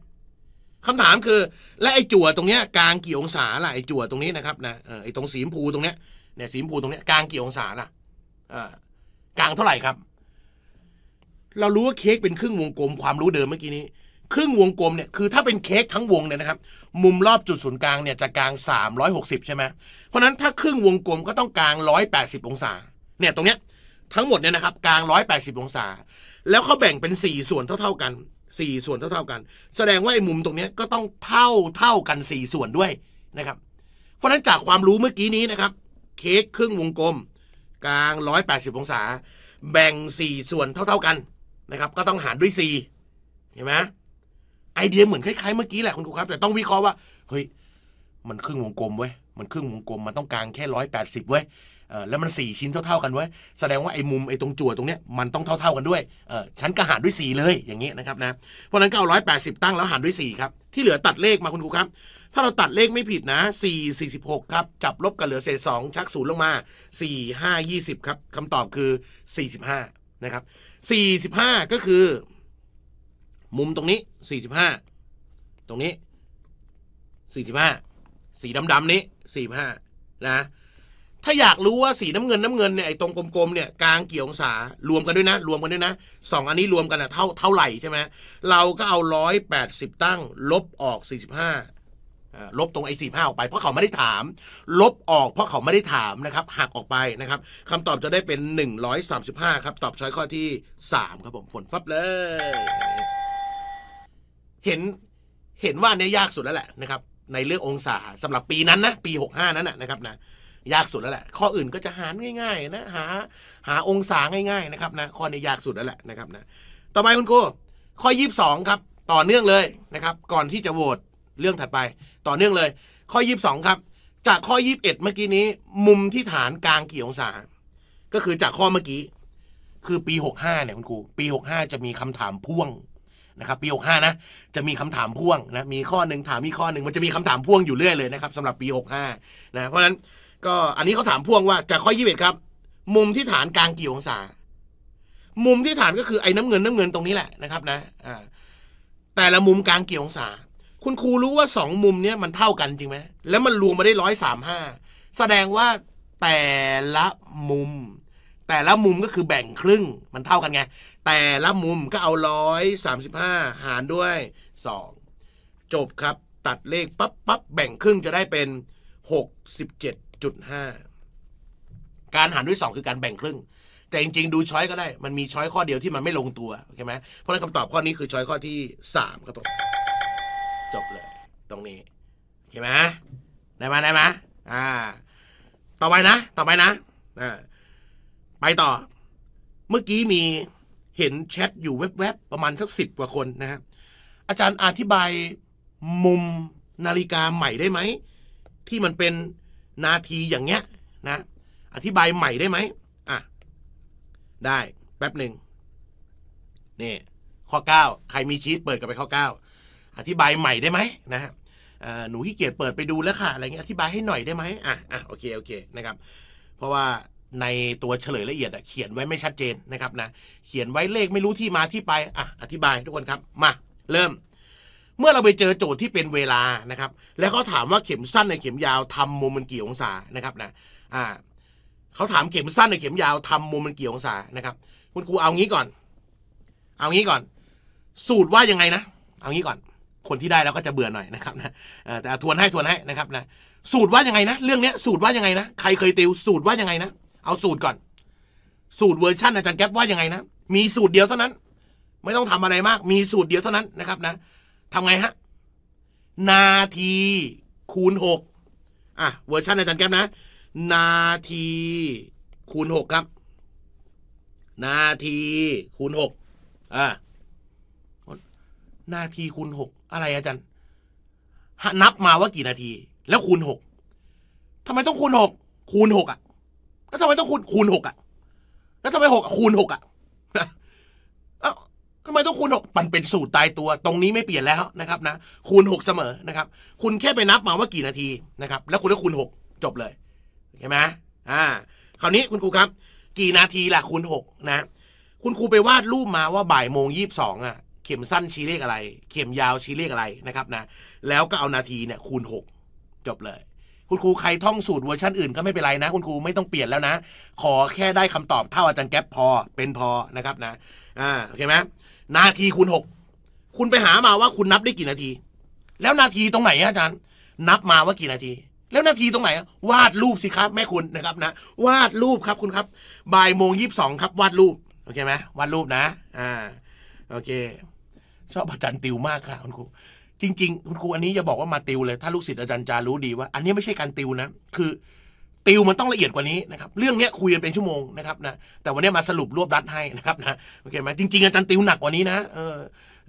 คำถามคือ และไอ้จั่วตรงเนี้ยกลางกี่องศาล่ะไอ้จั่วตรงนี้นะครับนะไอ้ตรงสีชมพูตรงเนี้ยเนี่ยสีชมพูตรงเนี้ยกลางกี่องศาล่ะกลางเท่าไหร่ครับ เรารู้ว่าเค้กเป็นครึ่งวงกลม ความรู้เดิมเมื่อกี้นี้ครึ่งวงกลมเนี่ยคือถ้าเป็นเค้กทั้งวงเนี่ยนะครับ มุมรอบจุดศูนย์กลางเนี่ยจะกลาง 360 ใช่ไหมเพราะนั้นถ้าครึ่งวงกลมก็ต้องกลาง 180 องศาเนี่ยตรงเนี้ยทั้งหมดเนี่ยนะครับกลาง 180 องศา แล้วเขาแบ่งเป็น 4 ส่วนเท่าๆกัน 4 ส่วนเท่าๆกัน แสดงว่าไอ้มุมตรงเนี้ยก็ต้องเท่าเท่ากัน 4 ส่วนด้วยนะครับ เพราะนั้นจากความรู้เมื่อกี้นี้นะครับ เค้กครึ่งวงกลม กลาง 180 องศา แบ่ง 4 ส่วนเท่า ๆกันนะครับ ก็ต้องหารด้วย4เห็นไหมไอเดียเหมือนคล้ายๆเมื่อกี้แหละคุณครูครับ แต่ต้องวิเคราะห์ว่า เฮ้ย มันครึ่งวงกลมเว้ยมันครึ่งวงกลมมันต้องกลางแค่ร้อยแปดสิบเว้ยแล้วมันสี่ชิ้นเท่าๆกันเว้ยแสดงว่าไอ้มุมไอ้ตรงจั่วตรงเนี้ยมันต้องเท่าๆกันด้วยฉันก็หารด้วยสี่เลยอย่างนี้นะครับนะเพราะนั้นก็เอาร้อยแปดสิบตั้งแล้วหารด้วยสี่ครับ ที่เหลือตัดเลขมาคุณครูครับ ถ้าเราตัดเลขไม่ผิดนะสี่สี่สิบหกครับจับลบกันเหลือเศษสองชักศูนย์ลงมาสี่ห้ายี่สิบครับคำตอบคือสี่สิบห้านะครับสี่สิบห้าก็คือมุมตรงนี้ 45 ตรงนี้ 45 สีดำๆนี้ 45 นะ ถ้าอยากรู้ว่าสีน้ำเงินน้ำเงินเนี่ย ไอ้ตรงกลมๆ เนี่ยกลางเกี่ยวองศา รวมกันด้วยนะ รวมกันด้วยนะ สองอันนี้รวมกันอะเท่าเท่าไหร่ใช่ไหม เราก็เอา 180 ตั้ง ลบออก 45ลบตรงไอ้สี่ห้าออกไปเพราะเขาไม่ได้ถาม ลบออกเพราะเขาไม่ได้ถามนะครับ หักออกไปนะครับคำตอบจะได้เป็น 135 ครับ ตอบช้อยข้อที่ 3 ครับผม ฝนฟับเลยเห็นเห็นว่าเนี่ยยากสุดแล้วแหละนะครับในเรื่ององศาสำหรับปีนั้นนะปีหหก้านั้นนะครับนะยากสุดแล้วแหละ ข้ออื่นก็จะหาง่ายๆนะหาหาองศาง่ายๆนะครับนะข้อนี้ยากสุดแล้วแหละนะครับนะต่อไปคุณครูข้อยีสิบองครับ ต่อเนื่องเลยนะครับ ก่อนที่จะโหวตเรื่องถัดไปต่อเนื่องเลย ข้อยีสิบองครับ จากข้อยีิบเอ็ดเมื่อกี้นี้ มุมที่ฐานกลางกี่องศา ก็คือจากข้อเมื่อกี้ คือปีหก้าเนี่ยคุณครูปีหหก้าจะมีคำถามพ่วงนะครับปี 65 นะ จะมีคำถามพ่วงนะ มีข้อหนึ่งถามมีข้อหนึ่งมันจะมีคำถามพ่วงอยู่เรื่อยเลยนะครับสำหรับปี 65 นะ เพราะฉะนั้นก็อันนี้เขาถามพ่วงว่า จากข้อยี่ิบครับ มุมที่ฐานกลางกี่องศา มุมที่ฐานก็คือไอ้น้ำเงินน้ำเงินตรงนี้แหละนะครับนะอ่าแต่ละมุมกลางกี่องศา คุณครูรู้ว่าสองมุมเนี้ยมันเท่ากันจริงไหมแล้วมันรวมมาได้ร้อยสามห้าแสดงว่าแต่ละมุม แต่ละมุมก็คือแบ่งครึ่งมันเท่ากันไงแต่ละมุมก็เอาร้อยสามสิบห้าหารด้วยสองจบครับ ตัดเลขปับ๊บปั๊บแบ่งครึ่งจะได้เป็นหกสิบเจ็ดจุดห้าการหารด้วยสองคือการแบ่งครึ่ง แต่จริงๆ ดูช้อยก็ได้ มันมีช้อยข้อเดียวที่มันไม่ลงตัวโอเคไหมเพราะฉะนั้นคำตอบข้อนี้คือช้อยข้อที่สามครับผมจบเลย ตรงนี้โอเคไหมได้ไหมได้ไหมอ่าต่อไปนะ ต่อไปนะอ่าไปต่อ เมื่อกี้มีเห็นแชทอยู่เว็บๆ ประมาณสักสิบกว่าคนนะฮะอาจารย์อธิบายมุมนาฬิกาใหม่ได้ไหม ที่มันเป็นนาทีอย่างเงี้ยนะอธิบายใหม่ได้ไหมอ่ะได้แป๊บหนึ่งนี่ข้อ 9 ใครมีชีตเปิดกับไปข้อ 9 อธิบายใหม่ได้ไหมนะฮะหนูขี้เกียจเปิดไปดูแล้วค่ะอะไรเงี้ยอธิบายให้หน่อยได้ไหมอ่ะอ่ะโอเคโอเคนะครับเพราะว่าในตัวเฉลยละเอียดเขียนไว้ไม่ชัดเจนนะครับนะเขียนไว้เลขไม่รู้ที่มาที่ไป อ่ะ อธิบายทุกคนครับมาเริ่ม เมื่อเราไปเจอโจทย์ที่เป็นเวลานะครับ แล้วเขาถามว่าเข็มสั้นในเข็มยาวทำมุมมันกี่องศานะครับนะอ่า เขาถามเข็มสั้นในเข็มยาวทำมุมมันกี่องศานะครับคุณครูเอางี้ก่อน เอางี้ก่อน สูตรว่ายังไงนะเอางี้ก่อน คนที่ได้แล้วก็จะเบื่อหน่อยนะครับนะแต่ทวนให้ทวนให้นะครับนะสูตรว่ายังไงนะเรื่องนี้สูตรว่ายังไงนะใครเคยติวสูตรว่ายังไงนะเอาสูตรก่อน สูตรเวอร์ชันอาจารย์แก๊ปว่ายังไงนะ มีสูตรเดียวเท่านั้นไม่ต้องทำอะไรมากมีสูตรเดียวเท่านั้นนะครับ นะทำไงฮะนาทีคูณหกอ่ะเวอร์ชันอาจารย์แก๊ปนะ นาทีคูณหกครับนาที คูณหกอ่ะนาทีคูณหกอะไรอาจารย์นับมาว่ากี่นาที แล้วคูณหกทำไมต้องคูณหกคูณหกอ่ะแล้วทำไมต้องคูณคูณหกอ่ะ แล้วทำไมหกคูณหกอ่ะเอ้าทำไมต้องคูณหกมันเป็นสูตรตายตัว ตรงนี้ไม่เปลี่ยนแล้วนะครับนะ คูณหกเสมอนะครับ คุณแค่ไปนับมาว่ากี่นาทีนะครับ แล้วคุณก็คูณหกจบเลยเห็นไหมอ่า คราวนี้คุณครูครับ กี่นาทีล่ะคูณหกนะ คุณครูไปวาดรูปมาว่าบ่ายโมงยี่สิบสองอ่ะ เข็มสั้นชี้เลขอะไร เข็มยาวชี้เลขอะไรนะครับนะ แล้วก็เอานาทีเนี่ย คูณหกจบเลยคุณครูใครท่องสูตรเวอร์ชันอื่นก็ไม่เป็นไรนะ คุณครูไม่ต้องเปลี่ยนแล้วนะขอแค่ได้คำตอบเท่าอาจารย์แก๊ปพอเป็นพอนะครับนะอ่าโอเคไหมนาทีคูณหกคุณไปหามาว่าคุณนับได้กี่นาที แล้วนาทีตรงไหนอาจารย์นับมาว่ากี่นาที แล้วนาทีตรงไหนวาดรูปสิครับ แม่คุณนะครับนะ วาดรูปครับคุณครับบ่ายโมงยีสิบสองครับ วาดรูปโอเคไหมวาดรูปนะ อ่าโอเค ชอบอาจารย์ติวมากครับคุณครูจริงๆคุณครูอันนี้จะบอกว่ามาติวเลยถ้าลูกศิษย์อาจารย์จารู้ดีว่า อันนี้ไม่ใช่การติวนะคือ ติวมันต้องละเอียดกว่านี้นะครับ เรื่องนี้คุยกันเป็นชั่วโมงนะครับนะแต่วันนี้มาสรุปรวบรัดให้นะครับนะโอเคไหมจริงๆอาจารย์ติวหนักกว่านี้นะเออ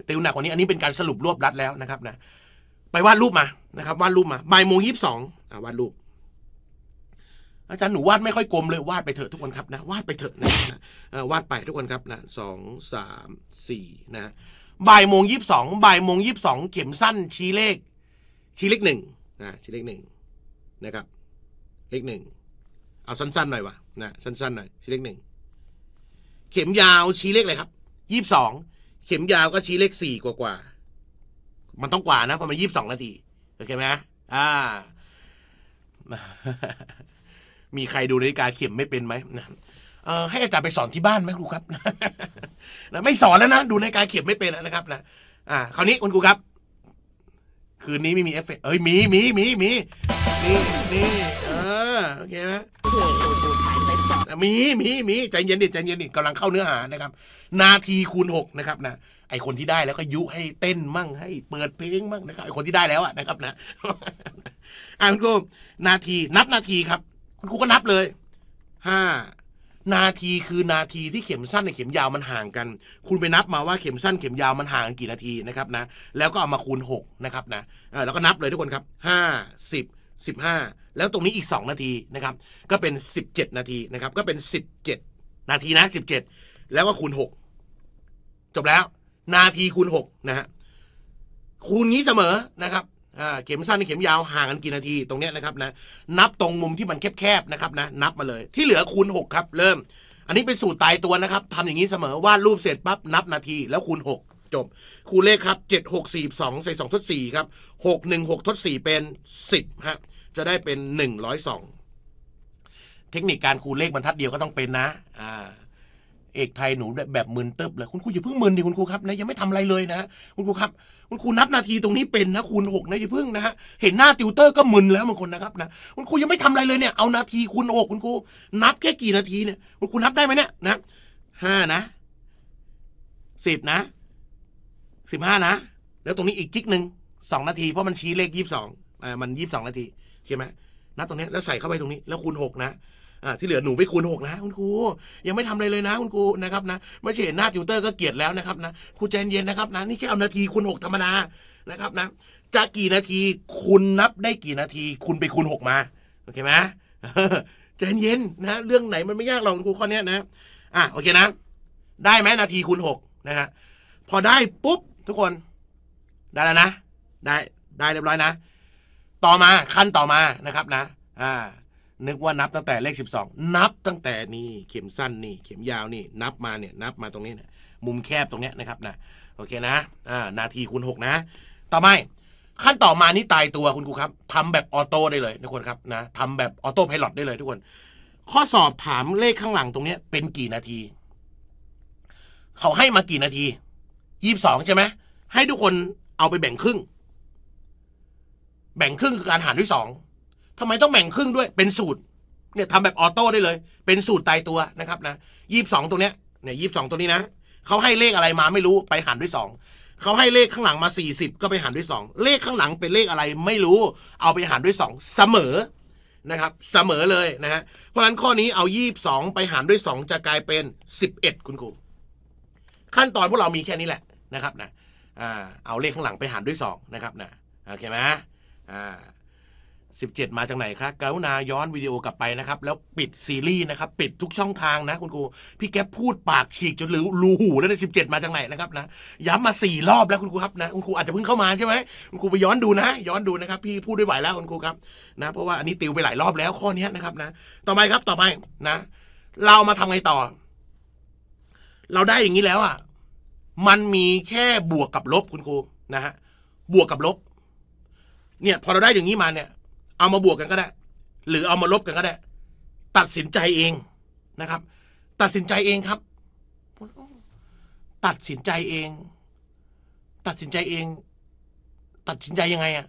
ติวหนักกว่านี้อันนี้เป็นการสรุปรวบรัดแล้วนะครับนะไปวาดรูปมานะครับวาดรูปมาบ่ายโมงยี่สิบสองวาดรูปอาจารย์หนูวาดไม่ค่อยกลม เลยวาดไปเถอะทุกคนครับนะวาดไปเถอะนะวาดไปทุกคนครับ นะสองสามสี่นะบ่ายโมงยี่สิบสองบ่ายโมงยี่สิบสอง เข็มสั้น ชี้เลข ชี้เลขหนึ่งนะ ชี้เลขหนึ่ง นะครับ เลขหนึ่ง เอาสั้น ๆหน่อยวะ นะ สั้นๆหน่อย ชี้เลขหนึ่ง เข็มยาวชี้เลขอะไรครับยี่สิบสอง เข็มยาวก็ชี้เลขสี่กว่าๆ มันต้องกว่านะ เพราะมันยี่สิบสองนาทีโอเคไหมอ่า มีใครดูนาฬิกาเข็มไม่เป็นไหมนะให้อาจารย์ไปสอนที่บ้านไหมครูครับนะไม่สอนแล้วนะ ดูในการเขียนไม่เป็นนะครับนะอ่าคราวนี้คุณครูครับ คืนนี้ไม่มีเอฟเฟกเอ้ยมีมีมีมีมีมีเออโอเคไหมมีมีมีใจเย็นดิใจเย็นดิกำลังเข้าเนื้อหานะครับ นาทีคูณหกนะครับนะไอคนที่ได้แล้วก็ยุให้เต้นมั่ง ให้เปิดเพลงมั่งนะครับไอคนที่ได้แล้วอะนะครับนะอ่าคุณครูนาทีนับนาทีครับ คุณครูก็นับเลยห้านาทีคือนาทีที่เข็มสั้นกับเข็มยาวมันห่างกัน คุณไปนับมาว่าเข็มสั้นเข็มยาวมันห่างกันกี่นาทีนะครับนะ แล้วก็เอามาคูณ6นะครับ นะแล้วก็นับเลยทุกคนครับ5 10 15 แล้วตรงนี้อีก 2นาทีนะครับ ก็เป็น 17นาทีนะครับ ก็เป็น17นาทีนะ17แล้วก็คูณ 6 จบแล้วนาทีคูณ6นะฮะ คูณนี้เสมอนะครับเข็มสั้นเข็มยาวห่างกันกี่นาทีตรงเนี้ยนะครับนะนับตรงมุมที่มันแคบๆนะครับนะนับมาเลยที่เหลือคูณ6ครับเริ่ม อันนี้เป็นสูตรตายตัวนะครับทำอย่างนี้เสมอวาดรูปเสร็จปั๊บนับนาทีแล้วคูณ 6 จบ คูณเลขครับ7 6 4 2 ใส่2ทด4 ครับ 6 1 6 ทด 4 เป็น 10ฮะจะได้เป็น102เทคนิคการคูณเลขบรรทัดเดียวก็ต้องเป็นนะ อ่าเอกไทยหนูแบบมึนเติบเลยคุณครูอย่าเพิ่งมึนดิคุณครูครับนะยังไม่ทำอะไรเลยนะ คุณครูครับคุณครูนับนาทีตรงนี้เป็นนะคูณหกนะอย่าเพิ่งนะฮะเห็นหน้าติวเตอร์ก็มึนแล้วบางคนนะครับนะคุณครูยังไม่ทำอะไรเลยเนี่ยเอานาทีคูณหกคุณครูนับแค่กี่นาทีเนี่ยคุณครูนับได้ไหมเนี่ยนะห้านะสิบนะสิบห้านะ แล้วตรงนี้อีกจิกหนึ่งสองนาทีเพราะมันชี้เลขยี่สิบสองอ่ามันยี่สิบสองนาทีเข้าไหมนับตรงนี้แล้วใส่เข้าไปตรงนี้ แล้วคูณหกนะที่เหลือหนูไม่คูณหกนะคุณครู ยังไม่ทำอะไรเลยนะ คุณครูนะครับ นะไม่ใช่เห็นหน้าติวเตอร์ก็เกลียดแล้วนะครับนะครูใจเย็นนะครับนะนี่แค่เอานาทีคูณหกธรรมดานะครับนะจะกี่นาทีคุณนับ ได้กี่นาทีคุณไปคูณหกมาโอเคไหมใจเย็นนะเรื่องไหนมันไม่ยากหรอกคุณครูข้อนี้นะอ่ะโอเคนะ ได้ไหมนาทีคูณหกนะฮะพอได้ปุ๊บทุกคนได้แล้วนะ ได้ได้เรียบร้อยนะ ต่อมาขั้นต่อมานะครับ นะ อ่านึกว่านับตั้งแต่เลข12นับตั้งแต่นี่เข็มสั้นนี่ เข็มยาวนี่นับมาเนี่ย นับมาตรงนี้เนี่ยมุมแคบตรงเนี้ยนะครับนะโอเคนะ อ่านาทีคูณ6นะ ต่อไปขั้นต่อมานี่ตายตัวคุณครูครับทำแบบออโต้ได้เลยทุกคนครับนะทำแบบออโต้พายตได้เลย ทุกคน ข้อสอบถามเลขข้างหลังตรงเนี้ย เป็นกี่นาที เขาให้มากี่นาทียี่สิบสองใช่ไหมให้ทุกคนเอาไปแบ่งครึ่ง แบ่งครึ่งคือการหารด้วยสองทำไมต้องแบ่งครึ่งด้วย เป็นสูตรเนี่ยทำแบบออโต้ได้เลย เป็นสูตรตายตัวนะครับนะยี่สิบสองตัวเนี้ยเนี่ยยี่สิบสองตัวนี้นะเขาให้เลขอะไรมาไม่รู้ไปหารด้วยสองเขาให้เลขข้างหลังมาสสี่ิบก็ไปหารด้วยสองเลขข้างหลังเป็นเลขอะไรไม่รู้ เอาไปหารด้วยสองเสมอนะครับ เสมอเลยนะฮะเพราะฉะนั้นข้อนี้เอายีบสองไปหารด้วยสอง จะกลายเป็นสิบเอ็ดคุณครูขั้นตอนพวกเรามีแค่นี้แหละนะครับนะเอาเลขข้างหลังไปหารด้วยสองนะครับ นะโอเคไหมอ่า17 มาจากไหนครับกรุณาย้อนวิดีโอกลับไปนะครับ แล้วปิดซีรีส์นะครับ ปิดทุกช่องทางนะ คุณครู พี่แก๊พูดปากฉีกจนรอรูหูแล้วใน17 มาจากไหนนะครับ นะย้ำมา 4 รอบแล้วคุณครูครับนะคุณครูอาจจะเพิ่งเข้ามาใช่ไหมคุณครูไปย้อนดูนะ ย้อนดูนะครับพี่พูดด้วยไหวแล้วคุณครูครับ นะเพราะว่าอันนี้ติวไปหลายรอบแล้วข้อนี้นะครับ นะ ต่อไปครับต่อไปนะ เรามาทำไงต่อ เราได้อย่างนี้แล้วอ่ะมันมีแค่บวกกับลบคุณครูนะฮะบวกกับลบ เนี่ย พอเราได้อย่างนี้มาเนี่ยเอามาบวกกันก็ได้หรือเอามาลบกันก็ได้ตัดสินใจเองนะครับ ตัดสินใจเองครับตัดสินใจเอง ตัดสินใจเอง ตัดสินใจยังไงอะ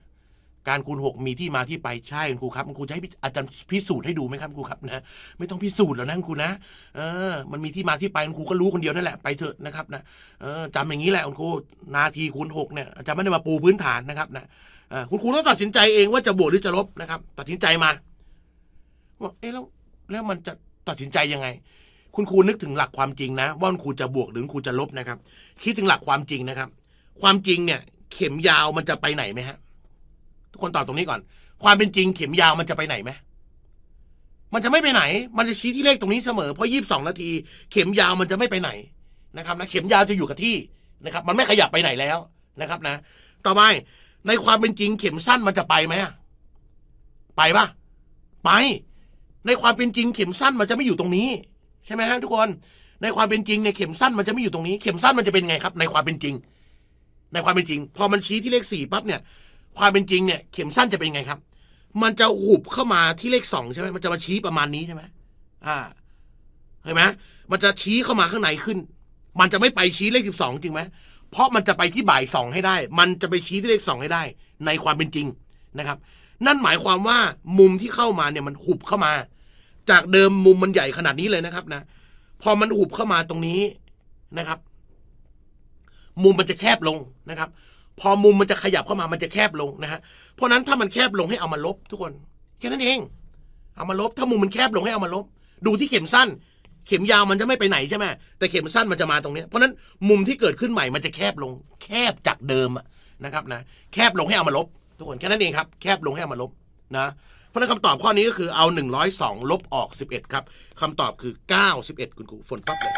การคูณหกมีที่มาที่ไปใช่คุณครูครับคุณครูจะให้อาจารย์พิสูจน์ให้ดูไหมครับคุณครูครับนะ ไม่ต้องพิสูจน์แล้วนะคุณครูนะเออมันมีที่มาที่ไปคุณครูก็รู้คนเดียวนั่นแหละไปเถอะ นะครับนะเออจำอย่างนี้แหละคุณครูนาทีคูณหกเนี่ยอาจารย์ไม่ได้มาปูพื้นฐานนะครับ นะคุณครูต้องตัดสินใจเองว่าจะบวกหรือจะลบนะครับ ตัดสินใจมาบอกเอ๊ะแล้วแล้วมันจะตัดสินใจยังไง คุณครูนึกถึงหลักความจริงนะ ว่าคุณครูจะบวกหรือคุณครูจะลบนะครับ คิดถึงหลักความจริงนะครับ ความจริงเนี่ย เข็มยาวมันจะไปไหนไหมฮะทุกคนตอบตรงนี้ก่อน ความเป็นจริง เข็มยาวมันจะไปไหนไหมมันจะไม่ไปไหน มันจะชี้ที่เลขตรงนี้เสมอเพราะยี่สิบสองนาที เข็มยาวมันจะไม่ไปไหนนะครับนะเข็มยาวจะอยู่กับที่นะครับ มันไม่ขยับไปไหนแล้วนะครับ นะ ต่อไปในความเป็นจริงเข็มสั้นมันจะไปไหมไปปะไป ในความเป็นจริงเข็มสั้นมันจะไม่อยู่ตรงนี้ใช่ไหมฮะทุกคนในความเป็นจริงเนี่ยเข็มสั้นมันจะไม่อยู่ตรงนี้เข็มสั้นมันจะเป็นไงครับ ในความเป็นจริง ในความเป็นจริง พอมันชี้ที่เลขสี่ปั๊บเนี่ย ความเป็นจริงเนี่ยเข็มสั้นจะเป็นไงครับ มันจะหุบเข้ามาที่เลขสองใช่ไหมมันจะมาชี้ประมาณนี้ใช่ไหมอ่าเห็นไหมมันจะชี้เข้ามาข้างในขึ้น มันจะไม่ไปชี้เลขสิบสองจริงไหมเพราะมันจะไปที่บ่ายสองให้ได้ มันจะไปชี้ที่เลขสองให้ได้ในความเป็นจริงนะครับ นั่นหมายความว่ามุมที่เข้ามาเนี่ยมันหุบเข้ามา จากเดิมมุมมันใหญ่ขนาดนี้เลยนะครับนะ พอมันหุบเข้ามาตรงนี้นะครับ มุมมันจะแคบลงนะครับ พอมุมมันจะขยับเข้ามามันจะแคบลงนะฮะ เพราะนั้นถ้ามันแคบลงให้เอามาลบ ทุกคนแค่นั้นเอง เอามาลบถ้ามุมมันแคบลงให้เอามาลบ ดูที่เข็มสั้นเข็มยาวมันจะไม่ไปไหนใช่ไหมแต่เข็มสั้นมันจะมาตรงนี้ เพราะนั้นมุมที่เกิดขึ้นใหม่มันจะแคบลง แคบจากเดิมนะครับนะแคบลงให้เอามาลบ ทุกคนแค่นั้นเองครับแคบลงให้เอามาลบนะ เพราะนั้นคำตอบข้อนี้ก็คือเอา 102ลบออก 11ครับคำตอบคือ 91 คุณครูฝนปั๊บเลย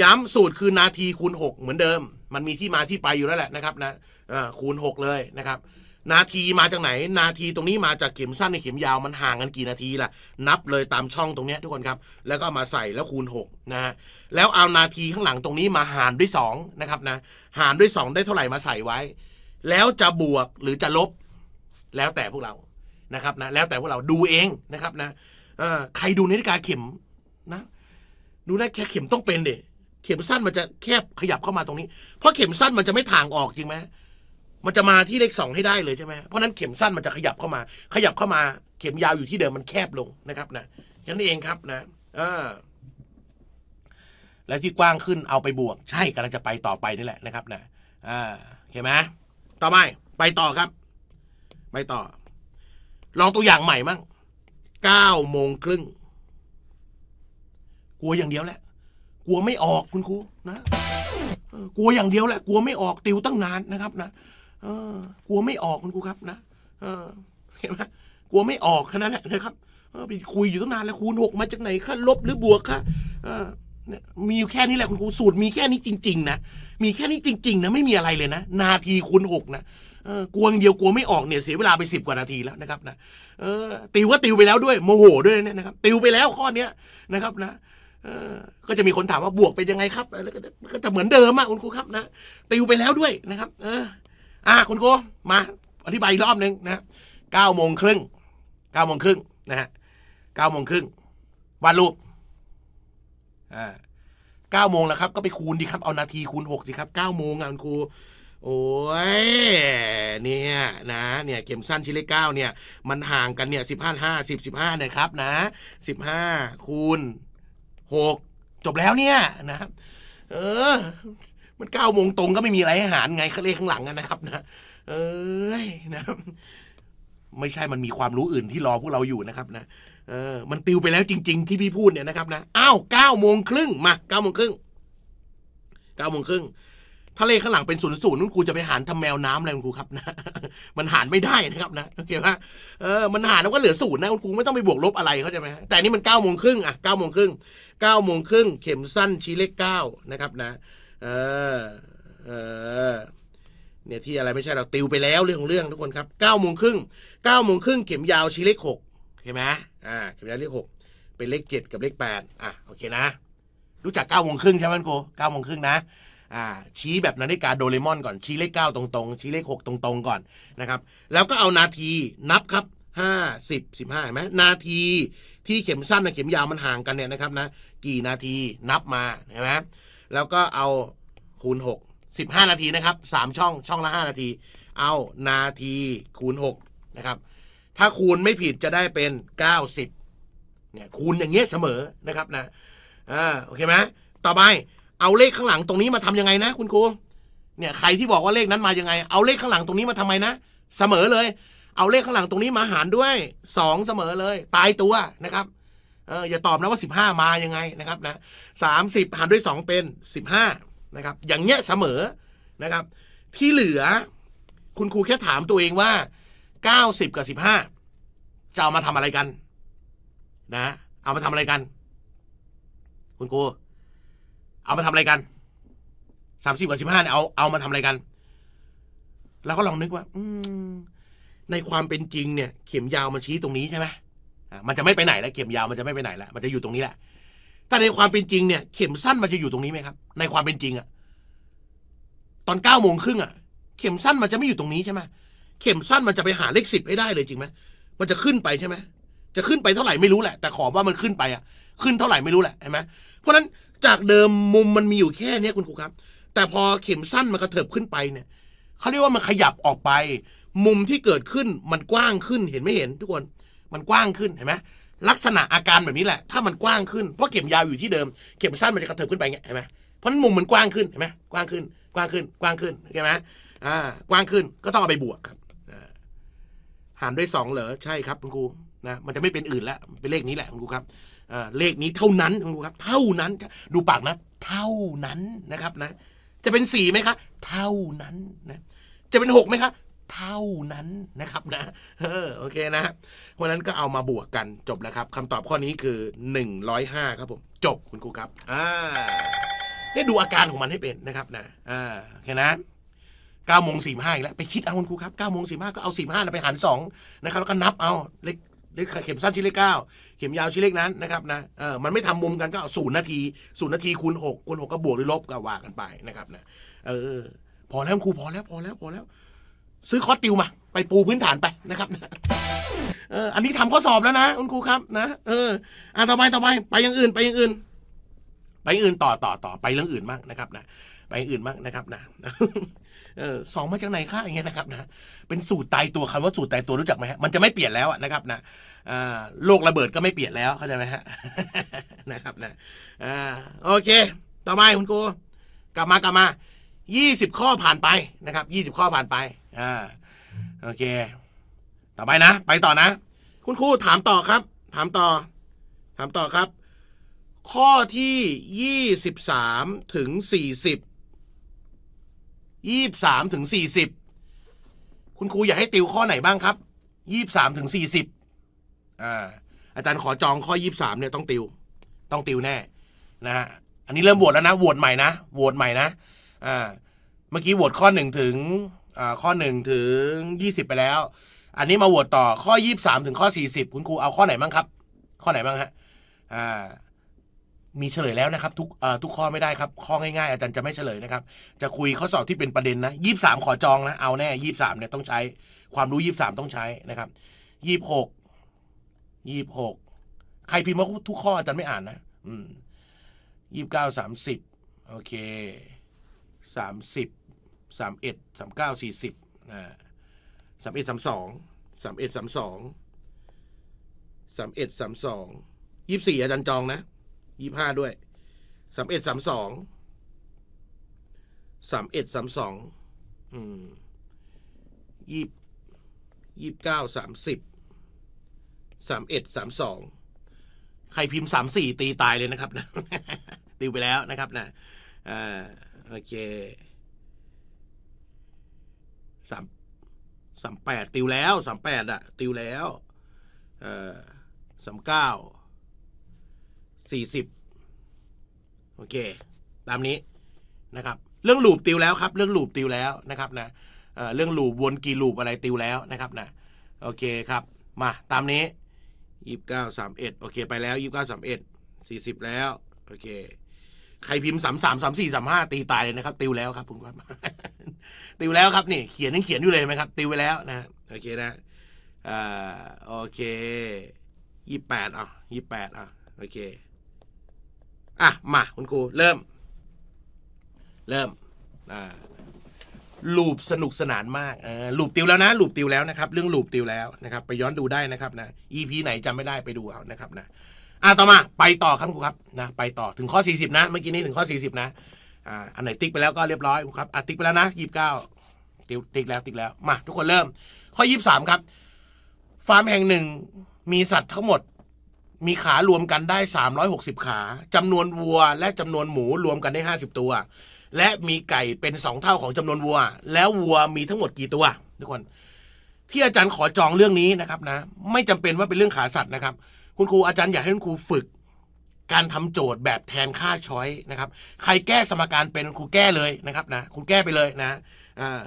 ย้ำสูตรคือนาทีคูณ6เหมือนเดิม มันมีที่มาที่ไปอยู่แล้วแหละนะครับนะคูณ 6 เลยนะครับนาทีมาจากไหน นาทีตรงนี้มาจากเข็มสั้นในเข็มยาวมันห่างกันกี่นาทีล่ะนับเลยตามช่องตรงนี้ทุกคนครับ แล้วก็มาใส่แล้วคูณ6นะฮะแล้วเอานาทีข้างหลังตรงนี้มาหารด้วย2นะครับนะหารด้วย 2ได้เท่าไหร่มาใส่ไว้ แล้วจะบวกหรือจะลบ แล้วแต่พวกเรานะครับนะแล้วแต่พวกเราดูเองนะครับนะใครดูนาฬิกาเข็มนะ ดูนะแค่เข็มต้องเป็นเด็เข็มสั้นมันจะแคบขยับเข้ามาตรงนี้ เพราะเข็มสั้นมันจะไม่ถ่างออกจริงไหมมันจะมาที่เลขสองให้ได้เลยใช่ไหม เพราะนั้นเข็มสั้นมันจะขยับเข้ามา ขยับเข้ามา เข็มยาวอยู่ที่เดิมมันแคบลงนะครับนะยัางนี้เองครับนะอและที่กว้างขึ้นเอาไปบวกใช่กำลังจะไปต่อไปนี่แหละนะครับ นะอ่าเข้าไหมต่อไปไปต่อครับ ไปต่อ ลองตัวอย่างใหม่มั่งเก้าโมงครึ่ง กลัวอย่างเดียวแหละ กลัวไม่ออกคุณครูนะกลัวอย่างเดียวแหละ กลัวไม่ออกติวตั้งนานนะครับ นะกลัวไม่ออกคุณครูครับนะเห็นไหมกลัวไม่ออกแค่นั้นแหละนะครับไปคุยอยู่ตั้งนานแล้วคูณหกมาจากไหนคะลบหรือบวกคะมีอยู่แค่นี้แหละคุณครู สูตรมีแค่นี้จริง ๆนะ มีแค่นี้จริงๆ นะไม่มีอะไรเลยนะนาทีคูณหกนะกลัวอย่างเดียวกลัวไม่ออกเนี่ยเสียเวลาไปสิบกว่านาทีแล้วนะครับนะติวก็ติวไปแล้วด้วย โมโหด้วยเนี่ยนะครับ ติวไปแล้วข้อเนี้ยนะครับนะก็จะมีคนถามว่าบวกเป็นยังไงครับแล้วก็จะเหมือนเดิมอ่ะคุณครูครับนะ ติวไปแล้วด้วยนะครับ เอออ่ะคุณครูมาอธิบายอีกรอบหนึ่งนะเก้าโมงครึ่งเก้าโมงครึ่งนะฮะเก้าโมงครึ่งวาดรูปอ่าเก้าโมงแล้วครับก็ไปคูณดีครับเอานาทีคูณหกสิครับเก้าโมงอ่ะคุณครูโอ้ยเนี่ยนะเนี่ย เข็มสั้นชิ้เลขเก้าเนี่ย มันห่างกันเนี่ยสิบห้าห้าสิบสิบห้าเนี่ยครับนะสิบห้าคูณหกจบแล้วเนี่ย นะครับเออันเก้าโมงตรงก็ไม่มีอะไรให้หารไงเขาเลขข้างหลังนะครับ นะ เอ้ยนะไม่ใช่มันมีความรู้อื่นที่รอพวกเราอยู่นะครับ นะเออ มันติวไปแล้วจริงๆ ที่พี่พูดเนี่ยนะครับ นะ อ้าวเก้าโมงครึ่งมาเก้าโมงครึ่งเก้าโมงครึ่งทะเลข้างหลังเป็นศูนย์ศูนย์นู้นครูจะไปหารทำแมวน้ำอะไรครูครับนะ มันหารไม่ได้นะครับนะโอเคหะเออมันหารแล้วก็เหลือศูนย์นะกครูไม่ต้องไปบวกลบอะไรเข้าใจไหมแต่นี่มันเก้าโมงครึ่งอ่ะเก้าโมงครึ่ง เก้าโมงครึ่งเข็มสั้นชี้เลขเก้านะครับ นะเออ เออเนี่ยที่อะไรไม่ใช่เราติวไปแล้วเรื่องของเรื่องทุกคนครับเก้าโมงครึ่งเก้าโมงครึ่งเข็มยาวชี้เลขหกใช่ไหมอ่าเข็มยาวเลขหกเป็นเลขเจ็ดกับเลขแปดอ่ะโอเคนะ รู้จักเก้าโมงครึ่งใช่ไหมโกเก้าโมงครึ่งนะอ่า ชี้แบบนาฬิกาโดเรมอนก่อนชี้เลขเก้าตรง ๆ ชี้เลขหกตรงๆ ก่อนนะครับ แล้วก็เอานาทีนับครับห้าสิบสิบห้าเห็นไหมนาทีที่เข็มสั้นกับเข็มยาวมันห่างกันเนี่ยนะครับนะกี่นาทีนับมาเห็นไหมแล้วก็เอาคูณ6 15 นาทีนะครับ 3 ช่อง ช่องละ5นาที เอานาที คูณ6นะครับ ถ้าคูณไม่ผิดจะได้เป็น 90เนี่ย คูณอย่างเงี้ยเสมอนะครับนะอ่าโอเคไหมต่อไปเอาเลขข้างหลังตรงนี้มาทํำยังไงนะคุณครู เนี่ยใครที่บอกว่าเลขนั้นมายังไง เอาเลขข้างหลังตรงนี้มาทำไมนะเสมอเลย เอาเลขข้างหลังตรงนี้มาหารด้วย 2เสมอเลย ตายตัวนะครับเอออย่าตอบนะว่า 15 มายังไงนะครับนะสามสิบหารด้วย2เป็น15นะครับ อย่างเงี้ยเสมอนะครับ ที่เหลือ คุณครูแค่ถามตัวเองว่า 90กับ15 จะเอามาทำอะไรกัน นะเอามาทำอะไรกัน คุณครู เอามาทำอะไรกัน 30กับ15เนี่ยเอาเอามาทำอะไรกันเราก็ลองนึกว่าในความเป็นจริง เนี่ย เข็มยาวมันชี้ตรงนี้ใช่ไหมมันจะไม่ไปไหนแล้วเข็มยาวมันจะไม่ไปไหนแล้วมันจะอยู่ตรงนี้แหละแต่ในความเป็นจริงเนี่ยเข็มสั้นมันจะอยู่ตรงนี้ไหมครับ ในความเป็นจริงอะตอนเก้าโมงครึ่งอะเข็มสั้นมันจะไม่อยู่ตรงนี้ใช่ไหมเข็มสั้นมันจะไปหาเลขสิบให้ได้เลยจริงไหมมันจะขึ้นไปใช่ไหมจะขึ้นไปเท่าไหร่ไม่รู้แหละแต่ขอว่ามันขึ้นไปอะขึ้นเท่าไหร่ไม่รู้แหละใช่ไหมเพราะนั้นจากเดิมมุมมันมีอยู่แค่เนี้ยคุณครูครับ แต่พอเข็มสั้นมันกระเถิบขึ้นไปเนี่ยเขาเรียกว่ามันขยับออกไป มุมที่เกิดขึ้นมันกว้างขึ้นเห็นไม่เห็น ทุกคนมันกว้างขึ้นเห็นไหมลักษณะอาการแบบนี้แหละ ถ้ามันกว้างขึ้น เพราะเข็มยาวอยู่ที่เดิมเข็มสั้นมันจะกระเถิบขึ้นไปเงี้ยเห็นไหมเพราะนั้นมุมมันกว้างขึ้นเห็นไหมกว้างขึ้น กว้างขึ้นกว้างขึ้นเห็นไหมอ่ากว้างขึ้น ก็ต้องเอาไปบวกครับหารด้วยสองเหรอใช่ครับคุณครูนะมันจะไม่เป็นอื่นแล้วเป็นเลขนี้แหละคุณครูครับเลขนี้เท่านั้นคุณครูครับ เท่านั้นดูปากนะ เท่านั้นนะครับนะจะเป็นสี่ไหมคะเท่านั้นนะจะเป็นหกไหมคะเท่านั้นนะครับนะ เออโอเคนะ เพราะนั้นก็เอามาบวกกันจบแล้วครับคำตอบข้อนี้คือ 105ครับผม จบคุณครูครับ อ่าเนี่ยดูอาการของมันให้เป็นนะครับนะ อ่าโอเคนะเก้าโมงสี่ห้าอีกแล้วไปคิดเอาคุณครูครับเก้าโมงสี่ห้าก็เอาสี่ห้าไปหารสองนะครับแล้วก็นับเอา เลขเลขเข็มสั้นชิ้นเลขเก้าเข็มยาวชิ้นเลขนั้นนะครับนะ เออมันไม่ทำมุมกันก็เอาศูนย์นาทีศูนย์นาทีคูณหกคูณหกก็บวกหรือลบก็ว่ากันไปนะครับนะ เออพอแล้วครูพอแล้วพอแล้วพอแล้วซื้อคอร์สติวมาไปปูพื้นฐานไปนะครับ เออ อันนี้ทำข้อสอบแล้วนะ คุณครูครับ นะ เออ อ่ะต่อไป ต่อไป ไปอย่างอื่น ไปอย่างอื่น ไปอื่นต่อ ต่อ ต่อ ไปเรื่องอื่นมากนะครับนะ ไปอื่นมากนะครับ นะ เออสองมาจากไหนคะอย่างเงี้ยนะครับนะ เป็นสูตรตายตัวคำว่าสูตรตายตัวรู้จักไหมฮะ มันจะไม่เปลี่ยนแล้วนะครับ นะโลกระเบิดก็ไม่เปลี่ยนแล้วเข้าใจไหมฮะ นะครับนะอ่าโอเค ต่อไปคุณครูกลับมากลับมา ยี่สิบข้อผ่านไปนะครับ ยี่สิบข้อผ่านไปอ่าโอเค ต่อไปนะ ไปต่อนะ คุณครูถามต่อครับ ถามต่อ ถามต่อครับ ข้อที่ยี่สิบสามถึงสี่สิบยี่สามถึงสี่สิบคุณครูอยากให้ติวข้อไหนบ้างครับยี่สามถึงสี่สิบอ่าอาจารย์ขอจองข้อยี่สามเนี่ยต้องติว ต้องติวแน่นะฮะอันนี้เริ่มโหวตแล้วนะโหวตใหม่นะโหวตใหม่นะอ่าเมื่อกี้โหวตข้อหนึ่งถึงข้อ1 ถึง 20 ไปแล้ว อันนี้มาโหวตต่อข้อ 23 ถึงข้อ 40คุณครูเอาข้อไหนบ้างครับข้อไหนบ้างฮะอ่ามีเฉลยแล้วนะครับทุกทุกข้อไม่ได้ครับ ข้อง่ายๆอาจารย์จะไม่เฉลยนะครับ จะคุยข้อสอบที่เป็น ประเด็นนะยี่สามขอจองนะเอาแน่ยี่สามเนี่ยต้องใช้ ความรู้ยี่สามต้องใช้นะครับยี่หกยี่หกใครพิมพ์ว่าทุกข้ออาจารย์ไม่อ่านนะ อืมยี่สิบเก้าสามสิบโอเคสามสิบสามเอ็ดสามเก้าสี่สิบอ่าสามเอ็ดสามสองสามเอ็ดสามสองสามเอ็ดสามสองยี่สี่อาจารย์จอง นะยี่ห้าด้วยสามเอ็ดสามสองสามเอ็ดสามสองยี่ยี่เก้าสามสิบสามเอ็ดสามสองใครพิมพ์สามสี่ตีตายเลยนะครับนะติวไปแล้วนะครับ นะอ่าโอเคสามแปดติวแล้วสามแปดอะติวแล้วเออสามเก้าสี่สิบโอเคตามนี้นะครับเรื่องลูปติวแล้วครับเรื่องลูปติวแล้วนะครับนะเเรื่องลูปวนกี่ลูปอะไรติวแล้วนะครับนะโอเคครับ มาตามนี้ยี่สิบเก้าสามเอ็ดโอเคไปแล้วยี่สิบเก้าสามเอ็ดสี่สิบแล้วโอเคใครพิมพ์สามสามสามสี่สามห้าตีตายเลยนะครับ ติวแล้วครับคุณครับติวแล้วครับนี่เขียนนังเขียนอยู่เลยไหมครับ ติวไปแล้วนะโอเคนะอ่าโอเคยี่แปดอ่ะยี่แปดอ่ะโอเคอ่ะมา คุณครูเริ่ม เริ่มอ่าลูบสนุกสนานมากเออลูบติวแล้วนะลูบติวแล้วนะครับ เรื่องลูบติวแล้วนะครับ ไปย้อนดูได้นะครับนะ EP ไหนจำไม่ได้ไปดูเอานะครับ นะอ่ะ ต่อมา ไปต่อครับครูครับ นะ ไปต่อ ถึงข้อ 40 นะ เมื่อกี้นี้ ถึงข้อ 40 นะ อ่า อันไหนติ๊กไปแล้วก็เรียบร้อยครับ อ่ะ ติ๊กไปแล้วนะยีิบเก้าติ๊กติ๊กแล้วติ๊กแล้ว มา ทุกคนเริ่ม ข้อ 23 ครับ ฟาร์มแห่งหนึ่งมีสัตว์ทั้งหมด มีขารวมกันได้360 ขาจำนวนวัวและจำนวนหมูรวมกันได้50ตัว และมีไก่เป็นสองเท่าของจำนวนวัว แล้ววัวมีทั้งหมดกี่ตัวทุกคน ที่อาจารย์ขอจองเรื่องนี้นะครับนะไม่จำเป็นว่าเป็นเรื่องขาสัตว์นะครับคุณครูอาจารย์อยากให้คุณครูฝึกการทำโจทย์แบบแทนค่าช้อยนะครับ ใครแก้สมการเป็นคุณครูแก้เลยนะครับนะคุณแก้ไปเลยนะอ่า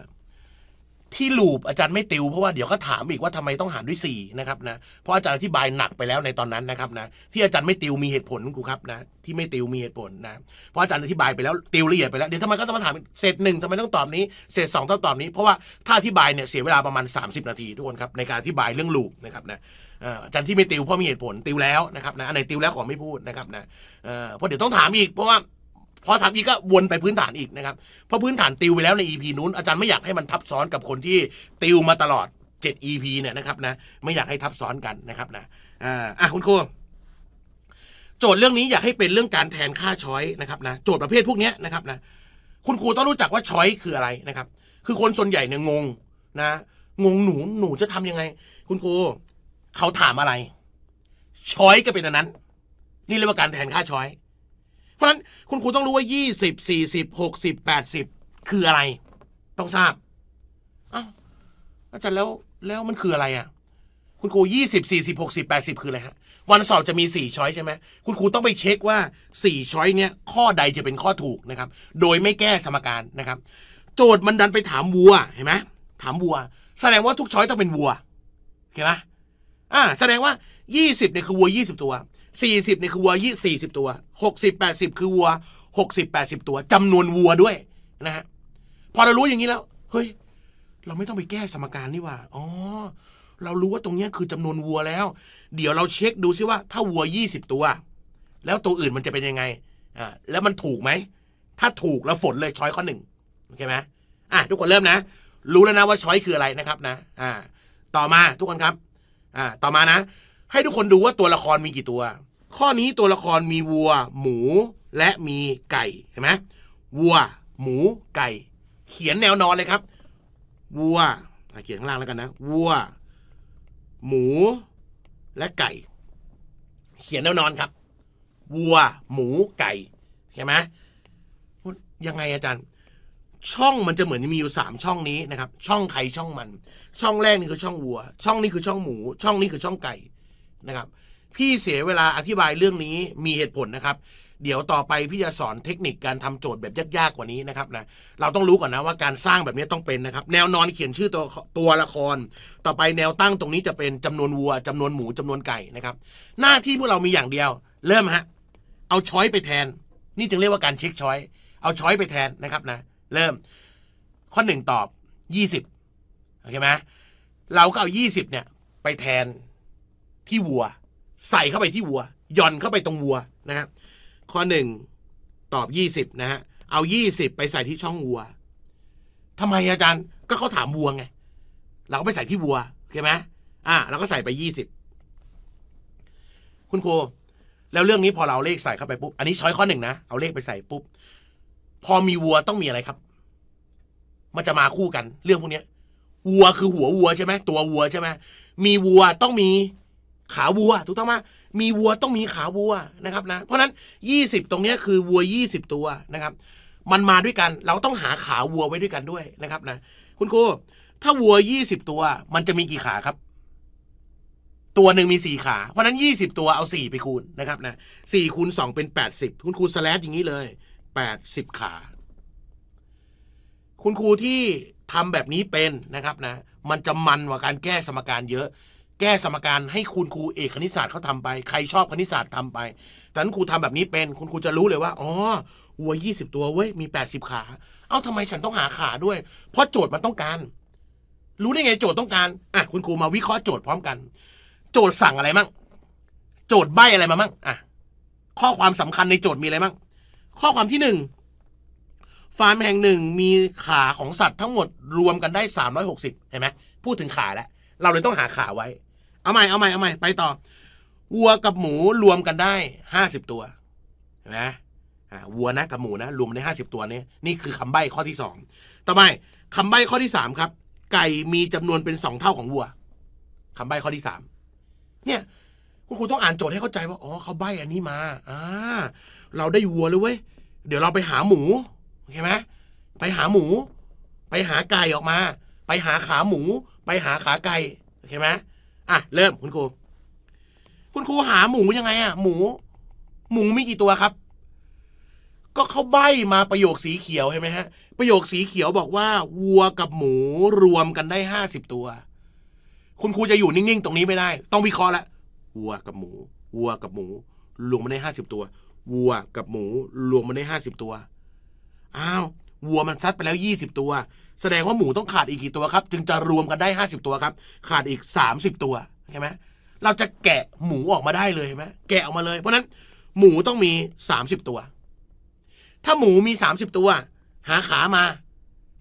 ที่ลูปอาจารย์ไม่ติวเพราะว่าเดี๋ยวก็ถามอีกว่าทำไมต้องหารด้วย4นะครับนะเพราะอาจารย์อธิบายหนักไปแล้วในตอนนั้นนะครับนะที่อาจารย์ไม่ติวมีเหตุผลกูครับนะที่ไม่ติวมีเหตุผลนะเพราะอาจารย์อธิบายไปแล้วติวละเอียดไปแล้วเดี๋ยวทำไมก็ต้องมาถามเศษหนึ่งทำไมต้องตอบนี้เศษสองต้องตอบนี้เพราะว่าถ้าอธิบายเนี่ยเสียเวลาประมาณ 30 นาทีทุกคนครับ ในการอธิบายเรื่องลูปนะครับนะอาจารย์ที่ไม่ติวเพราะมีเหตุผลติวแล้วนะครับนะอันไหนติวแล้วขอไม่พูดนะครับนะเพราะเดี๋ยวต้องถามอีกเพราะว่าพอทำอีกก็วนไปพื้นฐานอีกนะครับเพราะพื้นฐานติวไปแล้วใน EP นู้นอาจารย์ไม่อยากให้มันทับซ้อนกับคนที่ติวมาตลอด 7 EP เนี่ยนะครับนะไม่อยากให้ทับซ้อนกันนะครับนะอ่าคุณครูโจทย์เรื่องนี้อยากให้เป็นเรื่องการแทนค่าช้อยนะครับนะโจทย์ประเภทพวกนี้นะครับนะ คุณครูต้องรู้จักว่าช้อยคืออะไรนะครับ คือคนส่วนใหญ่เนี่ยงงนะงงหนูหนูจะทํำยังไง คุณครูเขาถามอะไรช้อยก็เป็นอันนั้น นี่เรียกว่าการแทนค่าช้อยเพราะฉะนั้นคุณครูต้องรู้ว่ายีี่่สสสสิิบบหกิบแปดสิบคืออะไร ต้องทราบอ้าวอาจารย์แล้วแล้วมันคืออะไรอ่ะ คุณครูยีี่่สสสสิิบบหกิบแปดสิบคืออะไรฮะวันสอบจะมีสี่ช้อยใช่ไหมคุณครูต้องไปเช็คว่าสี่ช้อยเนี้ยข้อใดจะเป็นข้อถูกนะครับ โดยไม่แก้สมการนะครับ โจทย์มันดันไปถามวัวเห็นไหมถามวัว แสดงว่าทุกช้อยต้องเป็นวัวเห็นไหมอ่า แสดงว่ายี่สิบเนี่ยคือวัวยี่สิบตัวสสี่ิบนี่คือวัวยี่สี่สิบตัวหกสิบแปดสิบคือวัวหกสิบแปดสิบตัวจำนวนวัวด้วยนะฮะพอเรารู้อย่างนี้แล้วเฮ้ยเราไม่ต้องไปแก้สมการนี่ว่าอ๋อเรารู้ว่าตรงนี้คือจำนวนวัวแล้ว เดี๋ยวเราเช็คดูซิว่าถ้าวัวยี่สิบตัว แล้วตัวอื่นมันจะเป็นยังไงอ่าแล้วมันถูกไหมถ้าถูกแล้วฝนเลยช้อยข้อหนึ่งโอเคไหมอ่ะทุกคนเริ่มนะ รู้แล้วนะว่าช้อยคืออะไรนะครับนะอ่า ต่อมาทุกคนครับอ่าต่อมานะ ให้ทุกคนดูว่าตัวละครมีกี่ตัวข้อนี้ตัวละครมีวัว หมู และมีไก่เห็นไหมวัว หมูไก่ เขียนแนวนอนเลยครับ วัวเขียนข้างล่างแล้วกันนะวัว หมูและไก่ เขียนแนวนอนครับ วัวหมูไก่เห็นไหมยังไงอาจารย์ ช่องมันจะเหมือนมีอยู่สามช่องนี้นะครับช่องใครช่องมัน ช่องแรกนี่คือช่องวัว ช่องนี้คือช่องหมู ช่องนี้คือช่องไก่นะครับพี่เสียเวลาอธิบายเรื่องนี้มีเหตุผลนะครับ เดี๋ยวต่อไปพี่จะสอนเทคนิคการทำโจทย์แบบยากๆกว่านี้นะครับนะเราต้องรู้ก่อนนะว่าการสร้างแบบนี้ต้องเป็นนะครับ แนวนอนเขียนชื่อตัวตัวละคร ต่อไปแนวตั้งตรงนี้จะเป็น จำนวนวัวจำนวนหมูจำนวนไก่นะครับ หน้าที่พวกเรามีอย่างเดียว เริ่มฮะเอาช้อยไปแทน นี่จึงเรียกว่าการเช็คช้อยเอาช้อยไปแทนนะครับนะ เริ่มข้อหนึ่งตอบยี่สิบโอเคไหมเราก็เอายี่สิบเนี่ย ไปแทนที่วัวใส่เข้าไปที่วัว ย่อนเข้าไปตรงวัวนะฮะข้อหนึ่งตอบยี่สิบนะฮะเอายี่สิบไปใส่ที่ช่องวัว ทำไมอาจารย์ ก็เขาถามวัวไงเราก็ไปใส่ที่วัวเข้าไหมอ่า เราก็ใส่ไปยี่สิบคุณครูแล้วเรื่องนี้พอเราเลขใส่เข้าไปปุ๊บอันนี้ช้อยข้อหนึ่งนะเอาเลขไปใส่ปุ๊บ พอมีวัวต้องมีอะไรครับ มันจะมาคู่กัน เรื่องพวกนี้วัวคือหัววัวใช่ไหมตัววัวใช่ไหมมีวัวต้องมีขาวัวถูกต้องไหมมีวัวต้องมีขาวัวนะครับนะ เพราะนั้น20 ตรงนี้คือ วัว 20 ตัวนะครับ มันมาด้วยกันเราต้องหาขาวัวไว้ด้วยกันด้วยนะครับนะคุณครูถ้าวัว 20 ตัวมันจะมีกี่ขาครับ ตัวหนึ่งมีสี่ขาเพราะนั้นยี่สิบตัวเอาสี่ไปคูณนะครับ นะสี่คูณสองเป็นแปดสิบคุณครูสแลชอย่างนี้เลยแปดสิบขา คุณครูที่ทำแบบนี้เป็นนะครับนะ มันจะมันกว่าการแก้สมการเยอะแก้สมการให้คุณครูเอกคณิตศาสตร์เขาทาไป ใครชอบคณิตศาสตร์ทำไป แต่นั้นครูทำแบบนี้เป็นคุณครูจะรู้เลยว่าอ๋อวัวยี่สิบตัวเว้ยมีแปดสิบขา เอ้าทำไมฉันต้องหาขาด้วย เพราะโจทย์มันต้องการ รู้ได้ไง โจทย์ต้องการอ่ะคุณครูมาวิเคราะห์โจทย์พร้อมกัน โจทย์สั่งอะไรมั่งโจทย์ใบอะไรมามั่งอ่ะ ข้อความสำคัญในโจทย์มีอะไรมั่งข้อความที่หนึ่งฟาร์มแห่งหนึ่งมีขาของสัตว์ทั้งหมด รวมกันได้สามร้อยหกสิบเห็นไหมพูดถึงขาแล้วเราเลยต้องหาขาไว้เอาใหม่เอาใหม่เอาใหม่ ไปต่อวัวกับหมูรวมกันได้ห้าสิบตัวนะวัวนะกับหมูนะรวมได้ห้าสิบตัวนี้นี่คือคำใบ้ข้อที่สองต่อไปคำใบ้ข้อที่สามครับ ไก่มีจำนวนเป็นสองเท่าของวัว คำใบ้ข้อที่สามเนี่ยคุณครูต้องอ่านโจทย์ให้เข้าใจว่าอ๋อเขาใบ้อันนี้มา อ่าเราได้วัวเลยเว้ยเดี๋ยวเราไปหาหมูเห็นไหมไปหาหมู ไปหาไก่ออกมา ไปหาขาหมู ไปหาขาไก่เห็นไหมอ่ะ เริ่มคุณครูคุณครูหาหมูยังไงอ่ะ หมู หมูมีกี่ตัวครับ ก็เขาใบมาประโยคสีเขียวใช่ไหมฮะ ประโยคสีเขียวบอกว่าวัวกับหมู รวมกันได้ห้าสิบตัว คุณครูจะอยู่นิ่งๆตรงนี้ไม่ได้ ต้องวิเคราะห์ละวัวกับหมูวัวกับหมู รวมมาได้ห้าสิบตัววัวกับหมูรวมมาได้ห้าสิบตัว อ้าววัวมันซัดไปแล้วยี่สิบตัวแสดงว่าหมูต้องขาดอีกกี่ตัวครับจึงจะรวมกันได้ 50 ตัวครับ ขาดอีก 30 ตัวใช่ไหมเราจะแกะหมูออกมาได้เลยไหมแกะออกมาเลย เพราะนั้นหมูต้องมี 30 ตัว ถ้าหมูมี 30 ตัว หาขามา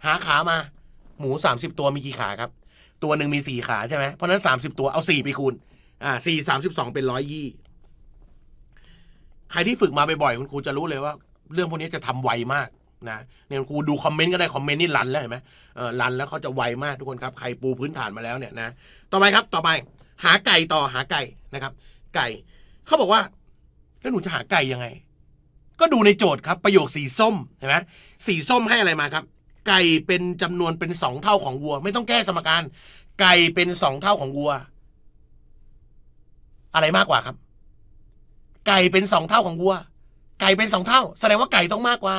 หาขามา หมู 30 ตัวมีกี่ขาครับ ตัวหนึ่งมีสี่ขาใช่ไหมเพราะนั้น30 ตัวเอา 4 ไปคูณ อ่าสี่สามสิบสองเป็นร้อยยี่ ใครที่ฝึกมาบ่อยๆคุณครูจะรู้เลยว่า เรื่องพวกนี้จะทำไวมากนะเนี่ยครูดูคอมเมนต์ก็ได้คอมเมนต์นี่รันแล้วเห็นไหมเออรันแล้วเขาจะไวมากทุกคนครับ ใครปูพื้นฐานมาแล้วเนี่ยนะต่อไปครับ ต่อไป หาไก่ต่อหาไก่นะครับ ไก่เขาบอกว่าแล้วหนูจะหาไก่ยังไง ก็ดูในโจทย์ครับ ประโยคสีส้มเห็นไหมสีส้มให้อะไรมาครับ ไก่เป็นจำนวนเป็นสองเท่าของวัว ไม่ต้องแก้สมการ ไก่เป็นสองเท่าของวัว อะไรมากกว่าครับ ไก่เป็นสองเท่าของวัว ไก่เป็นสองเท่า แสดงว่าไก่ต้องมากกว่า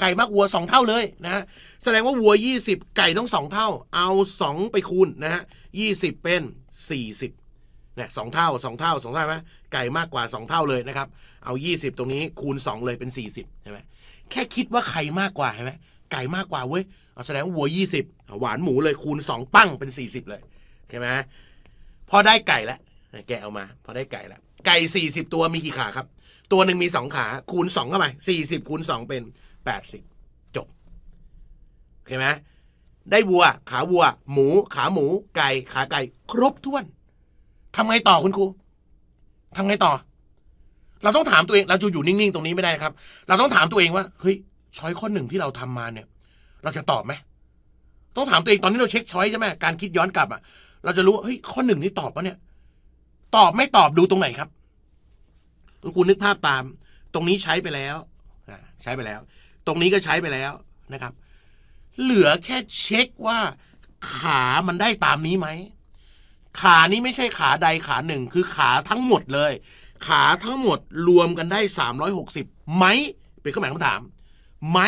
ไก่มากวัว 2 เท่าเลยนะฮะแสดงว่า วัว 20 ไก่ต้อง 2 เท่า เอา 2 ไปคูณนะฮะยีเป็น 40นะสเท่า 2 เท่า2เท่าไหมไก่มากกว่า 2 เท่าเลยนะครับเอา 20 ตรงนี้คูณ 2 เลยเป็น 40ใช่ไหมแค่คิดว่าไข่มากกว่าใช่ไหมไก่มากกว่าเว้ยเอาแสดงว่าวัว 20หวานหมูเลยคูณ 2 ปั้งเป็น 40 เลยใช่ไหมพอได้ไก่แล้วแกเอามาพอได้ไก่แล้วไก่ 40 ตัวมีกี่ขาครับ ตัวหนึ่งมี2ขาคูณ2เข้าไป40 คูณ 2 เป็น80จบโอเคไหมได้วัว ขาวัว หมู ขาหมู ไก่ขาไก่ครบถ้วนทำไงต่อคุณครูทำไงต่อ เราต้องถามตัวเอง เราจะอยู่นิ่งๆ ตรงนี้ไม่ได้ครับ เราต้องถามตัวเองว่า เฮ้ย ช้อยข้อหนึ่งที่เราทำมาเนี่ย เราจะตอบไหมต้องถามตัวเองตอนนี้เราเช็คช้อยใช่ไหม การคิดย้อนกลับอ่ะ เราจะรู้เฮ้ยข้อหนึ่งนี่ตอบปะเนี่ย ตอบไม่ตอบดูตรงไหนครับ คุณคนึกภาพตาม ตรงนี้ใช้ไปแล้วใช้ไปแล้วตรงนี้ก็ใช้ไปแล้วนะครับ เหลือแค่เช็คว่า ขามันได้ตามนี้ไหม ขานี้ไม่ใช่ขาใดขาหนึ่ง คือขาทั้งหมดเลย ขาทั้งหมดรวมกันได้ 360ไหมเป็นข้อหมายคำถามไหม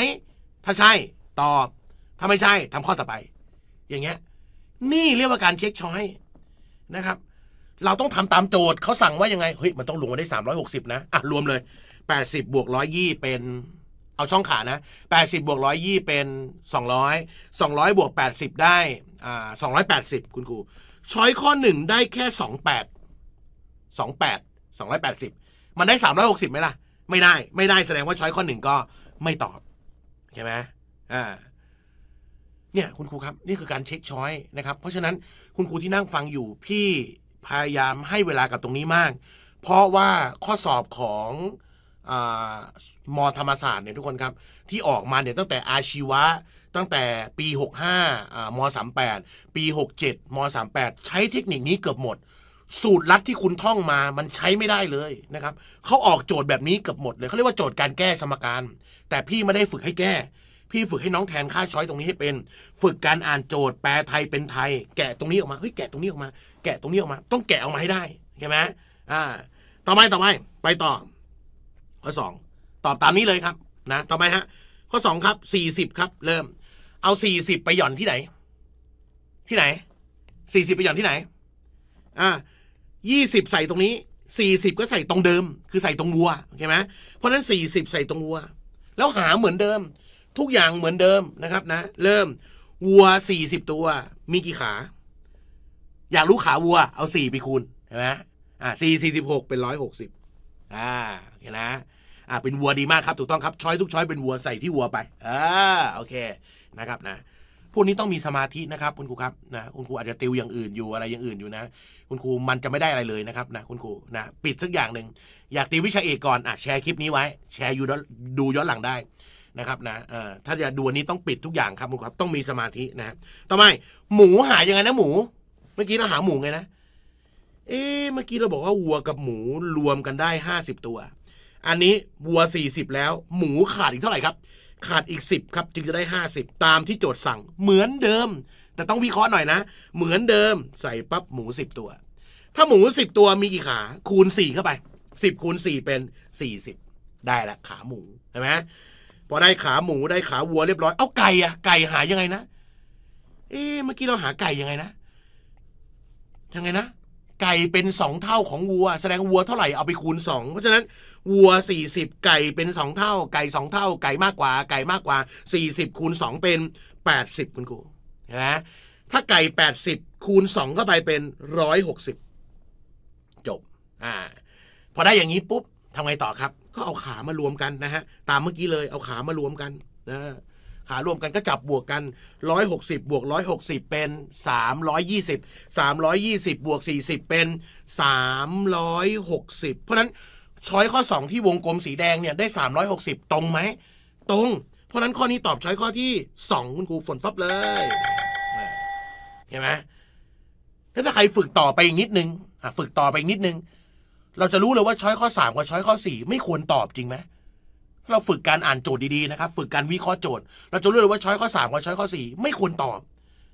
ถ้าใช่ ตอบ ถ้าไม่ใช่ทำข้อต่อไป อย่างเงี้ยนี่เรียกว่าการเช็คช้อยนะครับ เราต้องทำตามโจทย์เขาสั่งว่ายังไงเฮ้ยมันต้องรวมได้ 360 นะอ่ะรวมเลย80บวก120เป็นเอาช่องขานะ 80 บวก120 เป็น 200 200บวก80 ได้อ่า280 คุณครู ช้อยข้อ 1 ได้แค่ 28 28 280 มันได้ 360ไหมล่ะ ไม่ได้ไม่ได้แสดงว่าช้อยข้อ 1 ก็ไม่ตอบเใจไหมอ่า เนี่ยคุณครูครับนี่คือการเช็คช้อยนะครับ เพราะฉะนั้นคุณครูที่นั่งฟังอยู่พี่พยายามให้เวลากับตรงนี้มาก เพราะว่าข้อสอบของมอธรรมศาสตร์เนี่ยทุกคนครับที่ออกมาเนี่ยตั้งแต่อาชีวะตั้งแต่ปี 65ม38ปี 67ม38ใช้เทคนิคนี้เกือบหมด สูตรลัดที่คุณท่องมามันใช้ไม่ได้เลยนะครับเขาออกโจทย์แบบนี้เกือบหมดเลย เขาเรียกว่าโจทย์การแก้สมการ แต่พี่ไม่ได้ฝึกให้แก้ พี่ฝึกให้น้องแทนค่าช้อยตรงนี้ให้เป็น ฝึกการอ่านโจทย์แปลไทยเป็นไทย แกะตรงนี้ออกมาเฮ้ยแกะตรงนี้ออกมาแกะตรงนี้ออกมาต้องแกะออกมาให้ได้เใ็นไหมอ่าต่อไปต่อไปไปต่อข้อ 2 ตอบตามนี้เลยครับนะต่อไปฮะ ข้อ2ครับ 40 ครับ เริ่ม เอา 40 ไปหย่อนที่ไหน ที่ไหน40ไปหย่อนที่ไหน อ่า20 ใส่ตรงนี้ 40 ก็ใส่ตรงเดิมคือใส่ตรงวัวโอเคไหมเพราะนั้น40 ใส่ตรงวัว แล้วหาเหมือนเดิม ทุกอย่างเหมือนเดิมนะครับ นะเริ่ม วัว40ตัวมีกี่ขา อยากรู้ขาวัว เอา4ไปคูณเห็นไหมอ่าสี่สี่สิบหกเป็นร้อยหกสิบอ่าโอเคนะอ่าเป็นวัวดีมากครับถูกต้องครับ ช้อยทุกช้อยเป็นวัวใส่ที่วัวไปอ่าโอเคนะครับนะพวกนี้ต้องมีสมาธินะครับ คุณครูครับ นะ คุณครูอาจจะติวอย่างอื่นอยู่อะไรอย่างอื่นอยู่นะคุณครูมันจะไม่ได้อะไรเลยนะครับนะคุณครูนะปิดสักอย่างหนึ่งอยากติววิชาเอกก่อนอ่ะแชร์คลิปนี้ไว้แชร์อยู่ดูย้อนหลังได้นะครับนะเอ่อถ้าจะดูวนนี้ต้องปิดทุกอย่างครับคุณครับต้องมีสมาธินะต่อไปหมูหายยังไงนะหมูเมื่อกี้เราหาหมูไงนะเอ๊เมื่อกี้เราบอกว่าวัวกับหมูรวมกันได้ห้าสิบตัวอันนี้ วัว 40 แล้ว หมูขาดอีกเท่าไหร่ครับ ขาดอีก 10 ครับ จึงจะได้ 50 ตามที่โจทย์สั่ง เหมือนเดิม แต่ต้องวิเคราะห์หน่อยนะ เหมือนเดิมใส่ปั๊บหมู 10 ตัว ถ้าหมู 10 ตัวมีกี่ขา คูณ 4 เข้าไป 10คูณ4เป็น 40 ได้ละ ขาหมูเห็นไหมพอได้ขาหมูได้ขาวัวเรียบร้อย เอาไก่อะไก่หายังไงนะ เอ๊เมื่อกี้เราหาไก่ยังไงนะยังไงนะไก่เป็นสองเท่าของวัว แสดงวัวเท่าไหร่เอาไปคูณสองเพราะฉะนั้นวัว40 ไก่เป็น 2 เท่า ไก่ 2 เท่าไก่มากกว่า ไก่มากกว่า 40 คูณ 2 เป็น 80 คุณครูนะถ้าไก่80คูณ2เข้าไปเป็น 160 จบอ่าพอได้อย่างนี้ปุ๊บทำไงต่อครับ ก็เอาขามารวมกันนะฮะตามเมื่อกี้เลยเอาขามารวมกันนะขารวมกันก็จับบวกกัน 160บวก160 เป็น 320 320 บวก 40 เป็น 360 เพราะนั้นช้อยข้อ 2 ที่วงกลมสีแดงเนี่ยได้ 360 ตรงไหม ตรง เพราะนั้นข้อนี้ตอบช้อยข้อที่ 2 คุณครูฝนฟับเลยเห็นไหมถ้าใครฝึกต่อไปอีกนิดนึงอ่ะฝึกต่อไปอีกนิดนึง เราจะรู้เลยว่า ช้อยข้อ 3กับช้อยข้อ 4 ไม่ควรตอบจริงไหมเราฝึกการอ่านโจทย์ดี ๆ นะครับ ฝึกการวิเคราะห์โจทย์เราจะรู้เลยว่าช้อยข้อ3กับช้อยข้อ4ไม่ควรตอบ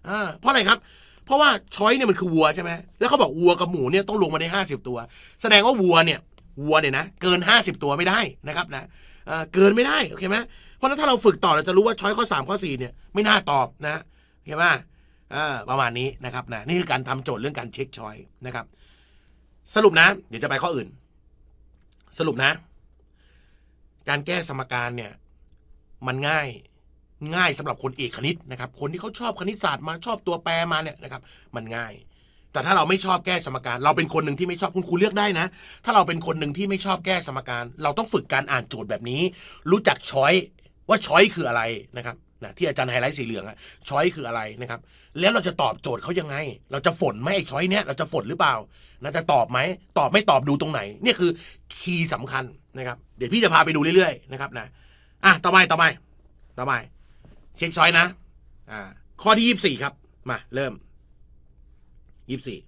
อ่าเพราะอะไรครับ เพราะว่าช้อยเนี่ยมันคือวัวใช่ไหมแล้วเขาบอกวัวกับหมูเนี่ยต้องลงมาใน50ตัว แสดงว่าวัวเนี่ยวัวเนี่ยนะ เกิน 50 ตัวไม่ได้นะครับนะเเกินไม่ได้โอเคไหมเพราะนั้นถ้าเราฝึกต่อเราจะรู้ว่า ช้อยข้อ 3 ข้อ4เนี่ย ไม่น่าตอบนะโอเคไหมประมาณนี้นะครับ นะนี่คือการทำโจทย์เรื่องการเช็คช้อยนะครับ สรุปนะ เดี๋ยวจะไปข้ออื่น สรุปนะ การแก้สมการเนี่ย มันง่าย ง่ายสำหรับคนเอกคณิตนะครับคนที่เขาชอบคณิตศาสตร์มาชอบตัวแปรมาเนี่ยนะครับ มันง่ายแต่ถ้าเราไม่ชอบแก้สมการ เราเป็นคนหนึ่งที่ไม่ชอบคุณครูเลือกได้นะ ถ้าเราเป็นคนหนึ่งที่ไม่ชอบแก้สมการ เราต้องฝึกการอ่านโจทย์แบบนี้ รู้จักช้อยว่าช้อยคืออะไรนะครับนะที่อาจารย์ไฮไลท์สีเหลืองอะช้อยคืออะไรนะครับ แล้วเราจะตอบโจทย์เขายังไง เราจะฝนไหมไอ้ช้อยเนี้ยเราจะฝนหรือเปล่านะจะตอบไหมตอบไม่ตอบดูตรงไหน เนี่ยคือคีย์สำคัญนะครับ เดี๋ยวพี่จะพาไปดูเรื่อยๆนะครับนะอ่ะต่อไปต่อไปต่อไปเช็คช้อยนะอ่าข้อที่ยี่สิบสี่ครับมา เริ่มยี่สิบสี่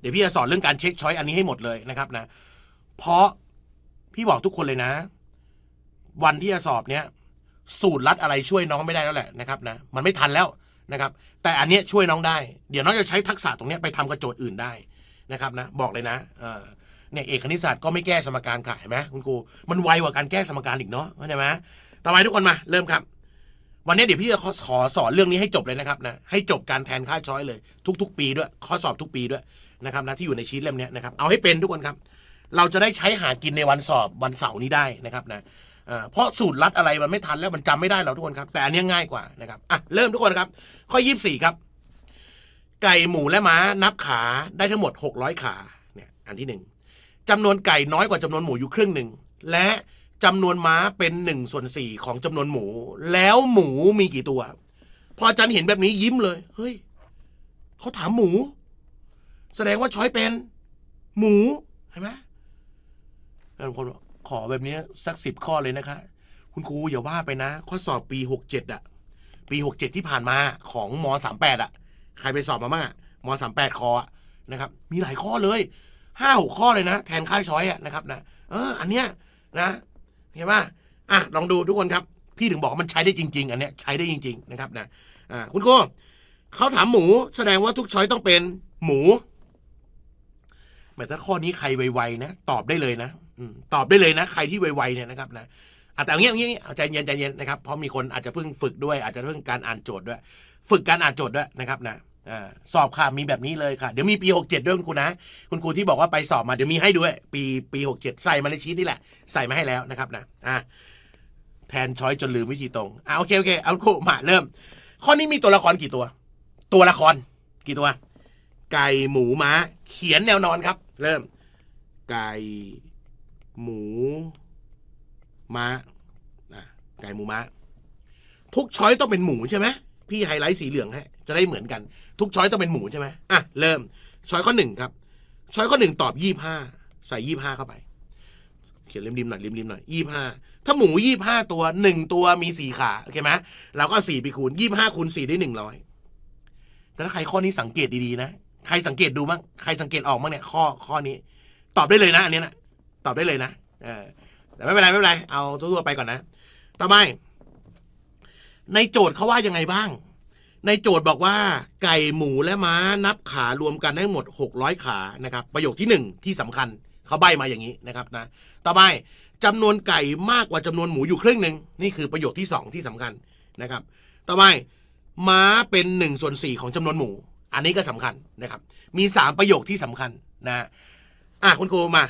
เดี๋ยวพี่จะสอนเรื่องการเช็คช้อยอันนี้ให้หมดเลยนะครับนะ เพราะพี่บอกทุกคนเลยนะ วันที่จะสอบเนี้ยสูตรลัดอะไรช่วยน้องไม่ได้แล้วแหละนะครับ นะ มันไม่ทันแล้วนะครับ แต่อันนี้ช่วยน้องได้เดี๋ยวน้องจะใช้ทักษะตรงนี้ไปทำกระโจทย์อื่นได้นะครับ นะบอกเลยนะเนี่ยเอกคณิตศาสตร์ก็ไม่แก้สมการค่ะเห็นไหมคุณครูมันไวกว่าการแก้สมการอีกเนาะเข้าใจไหมต่อไปทุกคนมา เริ่มครับวันนี้เดี๋ยวพี่จะขอสอนเรื่องนี้ให้จบเลยนะครับนะให้จบการแทนค่าช้อยเลย ทุก ๆ ปีด้วยข้อสอบทุกปีด้วยนะครับนะที่อยู่ในชีตเล่มนี้นะครับเอาให้เป็นทุกคนครับ เราจะได้ใช้หากินในวันสอบวันเสาร์นี้ได้นะครับนะเพราะสูตรลัดอะไรมันไม่ทันแล้วมันจำไม่ได้เราทุกคนครับ แต่อันนี้ง่ายกว่านะครับอ่ะเริ่มทุกคนครับ ข้อยี่สี่ครับ ไก่หมูและม้านับขาได้ทั้งหมด 600 ขาเนี่ย อันที่หนึ่งจำนวนไก่น้อยกว่าจำนวนหมูอยู่ครึ่งหนึ่งและจำนวนม้าเป็นหนึ่งส่วนสี่ของจำนวนหมู แล้วหมูมีกี่ตัว พออาจารย์เห็นแบบนี้ยิ้มเลย เฮ้ยเขาถามหมู แสดงว่าช้อยเป็นหมูเห็นไหมบางคนขอแบบนี้สักสิบข้อเลยนะคะ คุณครูอย่าว่าไปนะ ข้อสอบปีหกเจ็ดอะปีหกเจ็ดที่ผ่านมา ของมสามแปดอะใครไปสอบมาบ้างมสามแปดคอนะครับ มีหลายข้อเลยห้าหกข้อเลยนะแทนค่าช้อยอะนะครับนะเออ อันเนี้ย นะเห็นป่ะอ่ะลองดูทุกคนครับ พี่ถึงบอกมันใช้ได้จริงๆ อันเนี้ย ใช้ได้จริงๆนะครับ นะอ่าคุณโก้เขาถามหมูแสดงว่าทุกช้อยต้องเป็นหมูแต่ถ้าข้อนี้ใครไวๆนะตอบได้เลยนะตอบได้เลยนะ ใครที่ไวๆเนี่ยนะครับนะแต่เงี้เงี้ยใจเย็นใจเย็นนะครับ เพราะมีคนอาจจะเพิ่งฝึกด้วยอาจจะเพิ่งการอ่านโจทย์ด้วย ฝึกการอ่านโจทย์ด้วยนะครับ นะสอบค่ะมีแบบนี้เลยค่ะ เดี๋ยวมีปีหกเจ็ดด้วยคุณครูนะ คุณครูที่บอกว่าไปสอบมา เดี๋ยวมีให้ด้วย ปีปีหกเจ็ดใส่มาในชีตนี่แหละ ใส่มาให้แล้วนะครับนะอ่ะแทนช้อยจนลืมวิธีตรงอ่ะโอเคโอเคเอาครูมาเริ่ม ข้อนี้มีตัวละครกี่ตัว ตัวละครกี่ตัว ไก่หมูม้า เขียนแนวนอนครับ เริ่ม ไก่หมู ม้าไก่หมูม้า ทุกช้อยต้องเป็นหมูใช่ไหมพี่ไฮไลท์สีเหลืองให้จะได้เหมือนกันทุกช้อยต้องเป็นหมูใช่ไหมอ่ะ เริ่ม ช้อยข้อหนึ่งครับ ช้อยข้อหนึ่งตอบยี่ห้าใส่ยี่ห้าเข้าไป เขียนริมริมหน่อยริมริมหน่อยยี่ห้าถ้าหมูยี่ห้าตัวหนึ่งตัวมีสี่ขาโอเคไหมเราก็สี่ไปคูณยี่ห้าคูณสี่ได้หนึ่งร้อยแต่ถ้าใครข้อนี้สังเกตดีๆ นะ ใครสังเกตดูบ้างใครสังเกตออกบ้างเนี่ย ข้อข้อนี้ ตอบได้เลยนะอันนี้นะตอบได้เลยนะเออแต่ไม่เป็นไรไม่เป็นไร เอาทั่วๆไปก่อนนะต่อไปในโจทย์เขาว่ายังไงบ้าง ในโจทย์บอกว่าไก่หมูและม้านับขารวมกันได้หมด 600 ขานะครับประโยคที่ 1 ที่สำคัญเขาใบ้มาอย่างนี้นะครับนะต่อไปจำนวนไก่มากกว่าจำนวนหมูอยู่ครึ่งหนึ่งนี่คือประโยคที่ 2 ที่สำคัญนะครับต่อไปม้าเป็น1ส่วนสของจำนวนหมู อันนี้ก็สำคัญนะครับมี 3 ประโยคที่สำคัญนะอ่ะคุณครูมา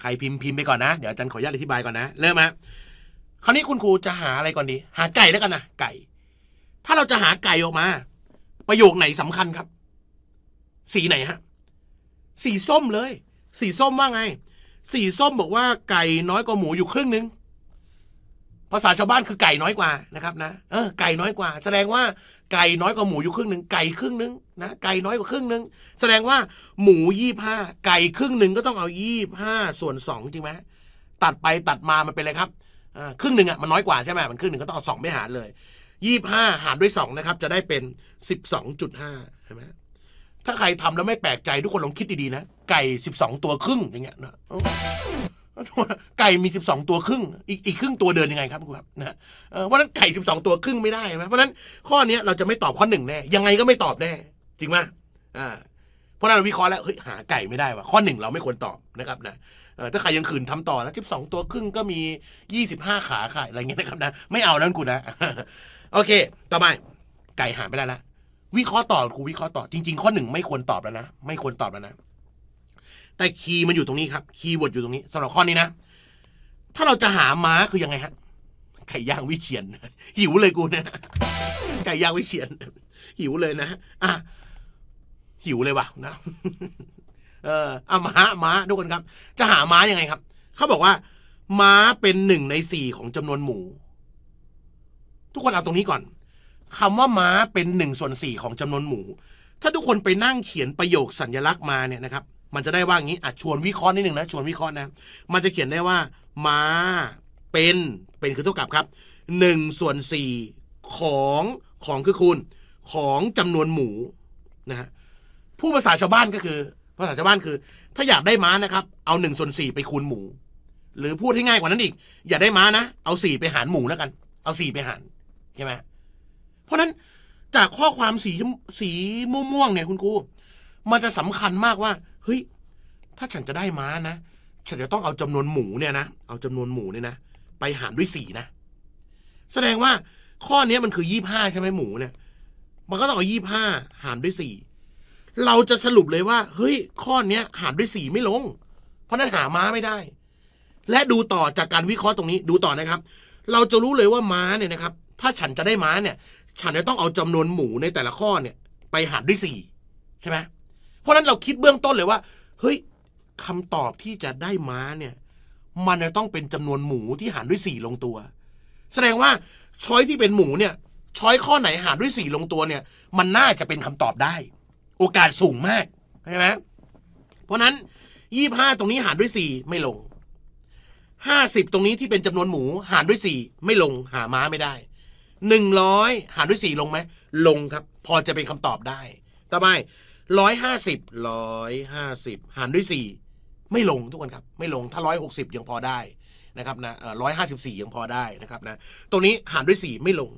ใครพิมพ์พิมพ์ไปก่อนนะเดี๋ยวอาจารย์ขออนุญาตอธิบายก่อนนะเริ่มฮะคราวนี้คุณครูจะหาอะไรก่อนดีหาไก่แล้วกันนะไก่ ถ้าเราจะหาไก่ออกมา ประโยคไหนสำคัญครับ สีไหนฮะสีส้มเลย สีส้มว่าไง สีส้มบอกว่า ไก่น้อยกว่าหมูอยู่ครึ่งนึงภาษาชาวบ้านคือไก่น้อยกว่านะครับ นะ เออไก่น้อยกว่า แสดงว่าไก่น้อยกว่าหมูอยู่ครึ่งหนึ่งไก่ครึ่งหนึ่งนะไก่น้อยกว่าครึ่งหนึ่งแสดงว่า หมูยี่ห้าไก่ครึ่งหนึ่งก็ต้องเอายี่ห้าส่วนสองจริงไหมตัดไปตัดมามันเป็นอะไรครับครึ่งหนึ่งอ่ะมันน้อยกว่าใช่ไหมมันครึ่งหนึ่งก็ต้องเอาสองไปหารเลยยี่ห้าหารด้วยสองนะครับ จะได้เป็นสิบสองจุดห้าใช่ไหมถ้าใครทำแล้วไม่แปลกใจทุกคนลองคิดดีๆนะ ไก่สิบสองตัวครึ่งอย่างเงี้ยนะไก่มีสสิบองตัวครึ่งอีกอีกครึ่งตัวเดินยังไงครับคุณครับนะเพราะนั้นไก่องตัวครึ่งไม่ได้ไหมเพราะนั้นข้อนี้เราจะไม่ตอบข้อหนึ่งแน่ ยังไงก็ไม่ตอบแน่จริงไหมอ่าเพราะนั้นเราวิเคราะห์แล้วเฮ้ยหาไก่ไม่ได้ว่ะข้อหนึ่งเราไม่ควรตอบนะครับนะถ้าใครยังขืนทำต่อนะจิบสองตัวครึ่งก็มียี่สิบห้าขาค่ะอะไรเงี้ยนะครับนะ ไม่เอาแล้วกูนะ โอเค ต่อไปไก่หาไม่ได้ละวิเคราะห์ต่อกูวิเคราะห์ต่อจริง ๆข้อหนึ่งไม่ควรตอบแล้วนะไม่ควรตอบแล้วนะ แต่คีย์มันอยู่ตรงนี้ครับ คีย์เวิร์ดอยู่ตรงนี้สำหรับข้อนี้นะ ถ้าเราจะหาม้าคือยังไงฮะไก่ย่างวิเชียนหิวเลยกูเนี่ยไก่ย่างวิเชียนหิวเลยนะอ่ะหิวเลยว่ะ นะเออเอาม้าม้าทุกคนครับ จะหาม้ายังไงครับเขาบอกว่า ม้าเป็นหนึ่งในสี่ของจำนวนหมูทุกคนเอาตรงนี้ก่อน คำว่าม้าเป็นหนึ่งส่วนสี่ของจำนวนหมู ถ้าทุกคนไปนั่งเขียนประโยคสัญญลักษณ์มาเนี่ยนะครับ มันจะได้ว่างี้อ่ะชวนวิเคราะห์นิดหนึ่งนะชวนวิเคราะห์นะมันจะเขียนได้ว่า ม้าเป็น เป็นคือเท่ากับครับหนึ่งส่วนสี่ของของคือคูณ ของจำนวนหมูนะฮะผู้ภาษาชาวบ้านก็คือภาษาชาวบ้านคือถ้าอยากได้ม้านะครับ เอาหนึ่งส่วนสี่ไปคูณหมู หรือพูดให้ง่ายกว่านั้นอีก อย่าได้ม้านะเอาสี่ไปหารหมูแล้วกัน เอาสี่ไปหารใช่ไหมเพราะนั้นจากข้อความสีสีม่วงๆเนี่ย คุณครูมันจะสำคัญมากว่าเฮ้ย ถ้าฉันจะได้ม้านะฉันจะต้องเอาจำนวนหมูเนี่ยนะเอาจำนวนหมูเนี่ยนะไปหารด้วยสี่นะแสดงว่าข้อนี้มันคือยี่ห้าใช่ไหมหมูเนี่ย มันก็ต้องเอายี่ห้าหารด้วยสี่เราจะสรุปเลยว่า เฮ้ยข้อเนี้ยหารด้วยสี่ไม่ลง เพราะนั้นหาม้าไม่ได้ และดูต่อจากการวิเคราะห์ตรงนี้ ดูต่อนะครับ เราจะรู้เลยว่าม้าเนี่ยนะครับ ถ้าฉันจะได้ม้าเนี่ย ฉันจะต้องเอาจำนวนหมูในแต่ละข้อเนี่ยไปหารด้วยสี่ใช่ไหมเพราะนั้นเราคิดเบื้องต้นเลยว่า เฮ้ยคำตอบที่จะได้ม้าเนี่ย มันจะต้องเป็นจำนวนหมูที่หารด้วยสี่ลงตัว แสดงว่าช้อยที่เป็นหมูเนี่ยช้อยข้อไหนหารด้วยสี่ลงตัวเนี่ย มันน่าจะเป็นคำตอบได้โอกาสสูงมากใช่ไหมเพราะนั้นยี่ห้าตรงนี้หารด้วยสี่ไม่ลง ห้าสิบตรงนี้ที่เป็นจำนวนหมู หารด้วยสี่ไม่ลงหาม้าไม่ได้ หนึ่งร้อยหารด้วยสี่ลงไหมลงครับ พอจะเป็นคำตอบได้ ต่อไปร้อยห้าสิบร้อยห้าสิบหารด้วยสี่ไม่ลงทุกคนครับ ไม่ลงถ้าร้อยหกสิบยังพอได้นะครับ นะร้อยห้าสิบสี่ยังพอได้นะครับนะตรงนี้หารด้วยสี่ไม่ลง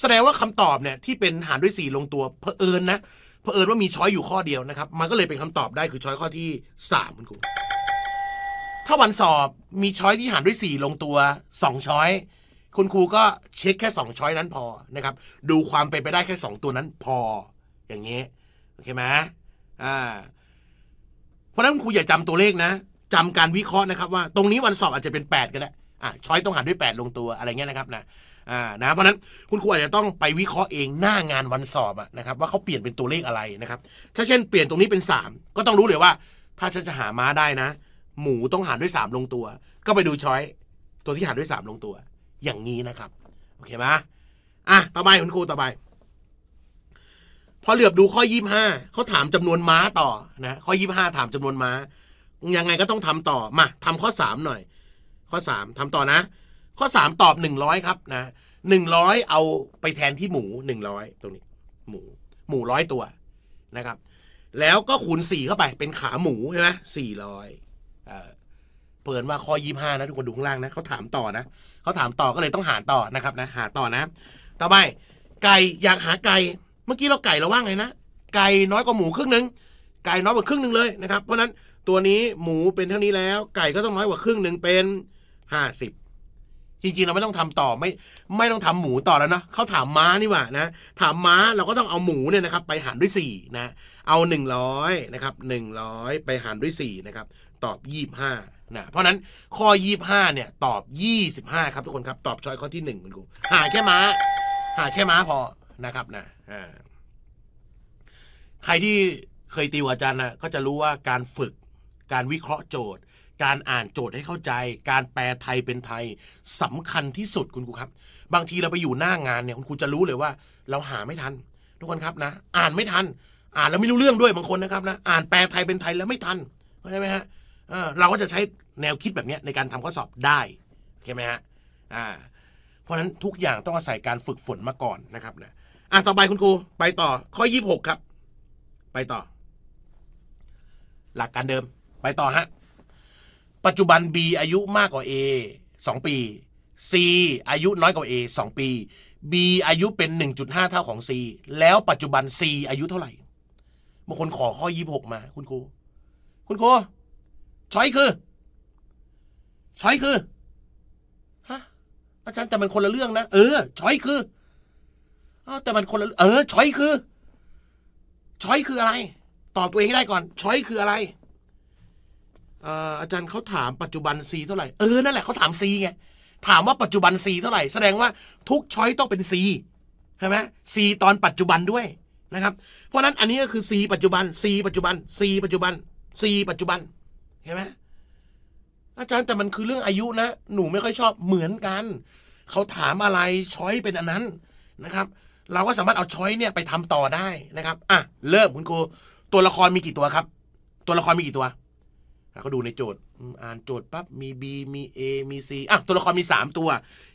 แสดงว่าคำตอบเนี่ยที่เป็นหารด้วยสี่ลงตัวเพอเอิญนะเผอิญว่ามีช้อยอยู่ข้อเดียวนะครับ มันก็เลยเป็นคำตอบได้คือช้อยข้อที่3คุณครูถ้าวันสอบมีช้อยที่หารด้วย4ลงตัว2ช้อยคุณครูก็เช็คแค่2ช้อยนั้นพอนะครับดูความเป็นไปได้แค่ 2 ตัวนั้น พอ อย่างนี้โอเคไหมอ่า เพราะนั้นคุณครูอย่าจำตัวเลขนะ จำการวิเคราะห์นะครับว่า ตรงนี้วันสอบอาจจะเป็น8ก็ได้อ่าช้อยต้องหารด้วย8ลงตัวอะไรเงี้ยนะครับนะอ่านะเพราะนั้นคุณครูอาจจะต้องไปวิเคราะห์เองหน้างานวันสอบอะนะครับ ว่าเขาเปลี่ยนเป็นตัวเลขอะไรนะครับ ถ้าเช่นเปลี่ยนตรงนี้เป็น3ก็ต้องรู้เลยว่า ถ้าฉันจะหาม้าได้นะ หมูต้องหารด้วย3ลงตัวก็ไปดูช้อยตัวที่หารด้วย3ลงตัว อย่างนี้นะครับโอเคไหมอ่ะต่อไปคุณครูต่อไป พอเหลือบดูข้อยี่ห้าเขาถามจำนวนม้าต่อนะ ข้อยี่ห้าถามจำนวนม้า ยังไงก็ต้องทำต่อมาทำข้อสามหน่อย ข้อสามทำต่อนะข้อ 3 ตอบ 100ครับนะ 100 เอาไปแทนที่หมู 100ตรงนี้หมูหมูร้อยตัวนะครับ แล้วก็คูณ4เข้าไปเป็นขาหมูใช่ไหมสี่ร้อยเปิดว่าข้อยี่ห้านะ ทุกคนดูข้างล่างนะเขาถามต่อนะ เขาถามต่อ ก็เลยต้องหา ต่อนะครับนะหาต่อนะ ต่อไปไก่อยากหาไก่ เมื่อกี้ เราไก่เราว่าไงนะ ไก่น้อยกว่าหมูครึ่งหนึ่งไก่น้อยกว่าครึ่งหนึ่งเลยนะครับ เพราะนั้นตัวนี้หมูเป็นเท่านี้แล้ว ไก่ก็ต้องน้อยกว่าครึ่งหนึ่งเป็นห้าสิบจริงๆเราไม่ต้องทำต่อไม่ไม่ต้องทำหมูต่อแล้วนะเขาถามม้านี่หว่านะถามม้าเราก็ต้องเอาหมูเนี่ยนะครับ ไปหารด้วย4นะเอา100นะครับ100ไปหารด้วย4นะครับ ตอบ25นะเพราะนั้นข้อ25เนี่ย ตอบ25ครับทุกคนครับ ตอบช้อยข้อที่1คุณครูหาแค่ม้า หาแค่ม้าพอนะครับนะใครที่เคยติวอาจารย์นะก็จะรู้ว่าการฝึกการวิเคราะห์โจทย์การอ่านโจทย์ให้เข้าใจ การแปลไทยเป็นไทย สำคัญที่สุดคุณครูครับ บางทีเราไปอยู่หน้างานเนี่ยคุณครูจะรู้เลยว่า เราหาไม่ทัน ทุกคนครับนะ อ่านไม่ทัน อ่านแล้วไม่รู้เรื่องด้วยบางคนนะครับนะ อ่านแปลไทยเป็นไทยแล้วไม่ทันเข้าใจไหมฮะเราก็จะใช้แนวคิดแบบนี้ในการทำข้อสอบได้เข้าไหมฮะเพราะฉะนั้นทุกอย่างต้องอาศัยการฝึกฝนมาก่อนนะครับนะอ่ะต่อไปคุณครูไปต่อข้อยี่สิบหกครับ ไปต่อ หลักการเดิม ไปต่อฮะปัจจุบัน B อายุมากกว่า A 2 ปี C อายุน้อยกว่า A 2 ปี B อายุเป็น 1.5 เท่าของ C แล้วปัจจุบัน C อายุเท่าไหร่บางคนขอข้อ26มา คุณครูคุณครูช้อยคือช้อยคือฮะอาจารย์แต่มันคนละเรื่องนะ เออช้อยคืออ้าวแต่มันคนละเออ ช้อยคือช้อยคืออะไรตอบตัวเองให้ได้ก่อนช้อยคืออะไรอาจารย์เขาถามปัจจุบัน C เท่าไหร่เออนั่นแหละเขาถาม C ไงถามว่าปัจจุบัน C เท่าไหร่แสดงว่าทุกช้อยต้องเป็น C ใช่ไหม C ตอนปัจจุบันด้วยนะครับ เพราะนั้นอันนี้ก็คือ C ปัจจุบัน C ปัจจุบัน C ปัจจุบัน C ปัจจุบันเห็นไหมอาจารย์แต่มันคือเรื่องอายุนะ หนูไม่ค่อยชอบเหมือนกันเขาถามอะไรช้อยเป็นอันนั้นนะครับ เราก็สามารถเอาช้อยเนี่ยไปทำต่อได้นะครับอ่ะเริ่มคุณครูตัวละครมีกี่ตัวครับ ตัวละครมีกี่ตัวแล้วก็ดูในโจทย์ อ่านโจทย์ปั๊บ มี B มี A มี C อ่ะตัวละครมี 3 ตัว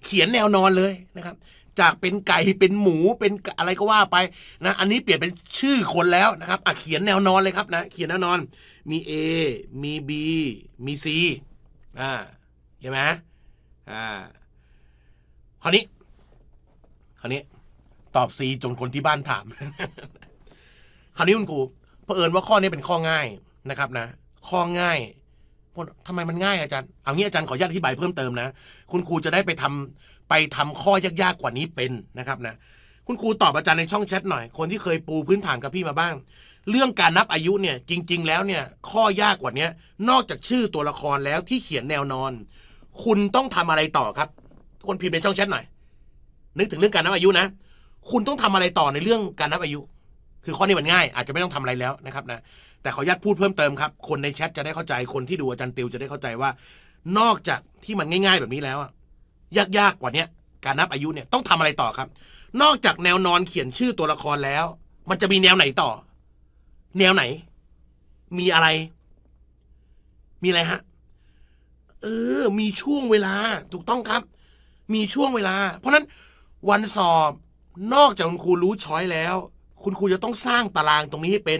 เขียนแนวนอนเลยนะครับ จากเป็นไก่ เป็นหมู เป็นอะไรก็ว่าไปนะ อันนี้เปลี่ยนเป็นชื่อคนแล้วนะครับอ่ะเขียนแนวนอนเลยครับนะ เขียนแนวนอน มี A มี B มี C อ่าใชนไหมอ่า คราวนี้ คราวนี้ ตอบ C จนคนที่บ้านถามคราวนี้คุณครูเผอิญว่าข้อนี้เป็นข้อง่ายนะครับ นะข้อง่าย ทำไมมันง่ายอาจารย์ เอางี้อาจารย์ขออนุญาตอธิบายเพิ่มเติมนะ คุณครูจะได้ไปทำไปทำข้อยากๆกว่านี้เป็นนะครับ นะ คุณครูตอบอาจารย์ในช่องแชทหน่อย คนที่เคยปูพื้นฐานกับพี่มาบ้าง เรื่องการนับอายุเนี่ยจริง ๆแล้วเนี่ยข้อยากกว่านี้นอกจากชื่อตัวละครแล้วที่เขียนแนวนอน คุณต้องทำอะไรต่อครับ คนพิมพ์ในช่องแชทหน่อย นึกถึงเรื่องการนับอายุนะ คุณต้องทำอะไรต่อในเรื่องการนับอายุ คือข้อนี้มันง่าย อาจจะไม่ต้องทำอะไรแล้วนะครับนะแต่ขอญาตพูดเพิ่มเติมครับ คนในแชทจะได้เข้าใจ คนที่ดูอาจารย์ติวจะได้เข้าใจว่า นอกจากที่มันง่าย ๆ แบบนี้แล้วอะยากๆกว่าเนี้ยการนับอายุเนี่ยต้องทำอะไรต่อครับ นอกจากแนวนอนเขียนชื่อตัวละครแล้ว มันจะมีแนวไหนต่อ แนวไหน มีอะไร มีอะไรฮะ เออ มีช่วงเวลา ถูกต้องครับ มีช่วงเวลา เพราะนั้น วันสอบ นอกจากคุณครูรู้ช้อยแล้ว คุณครูจะต้องสร้างตารางตรงนี้ให้เป็น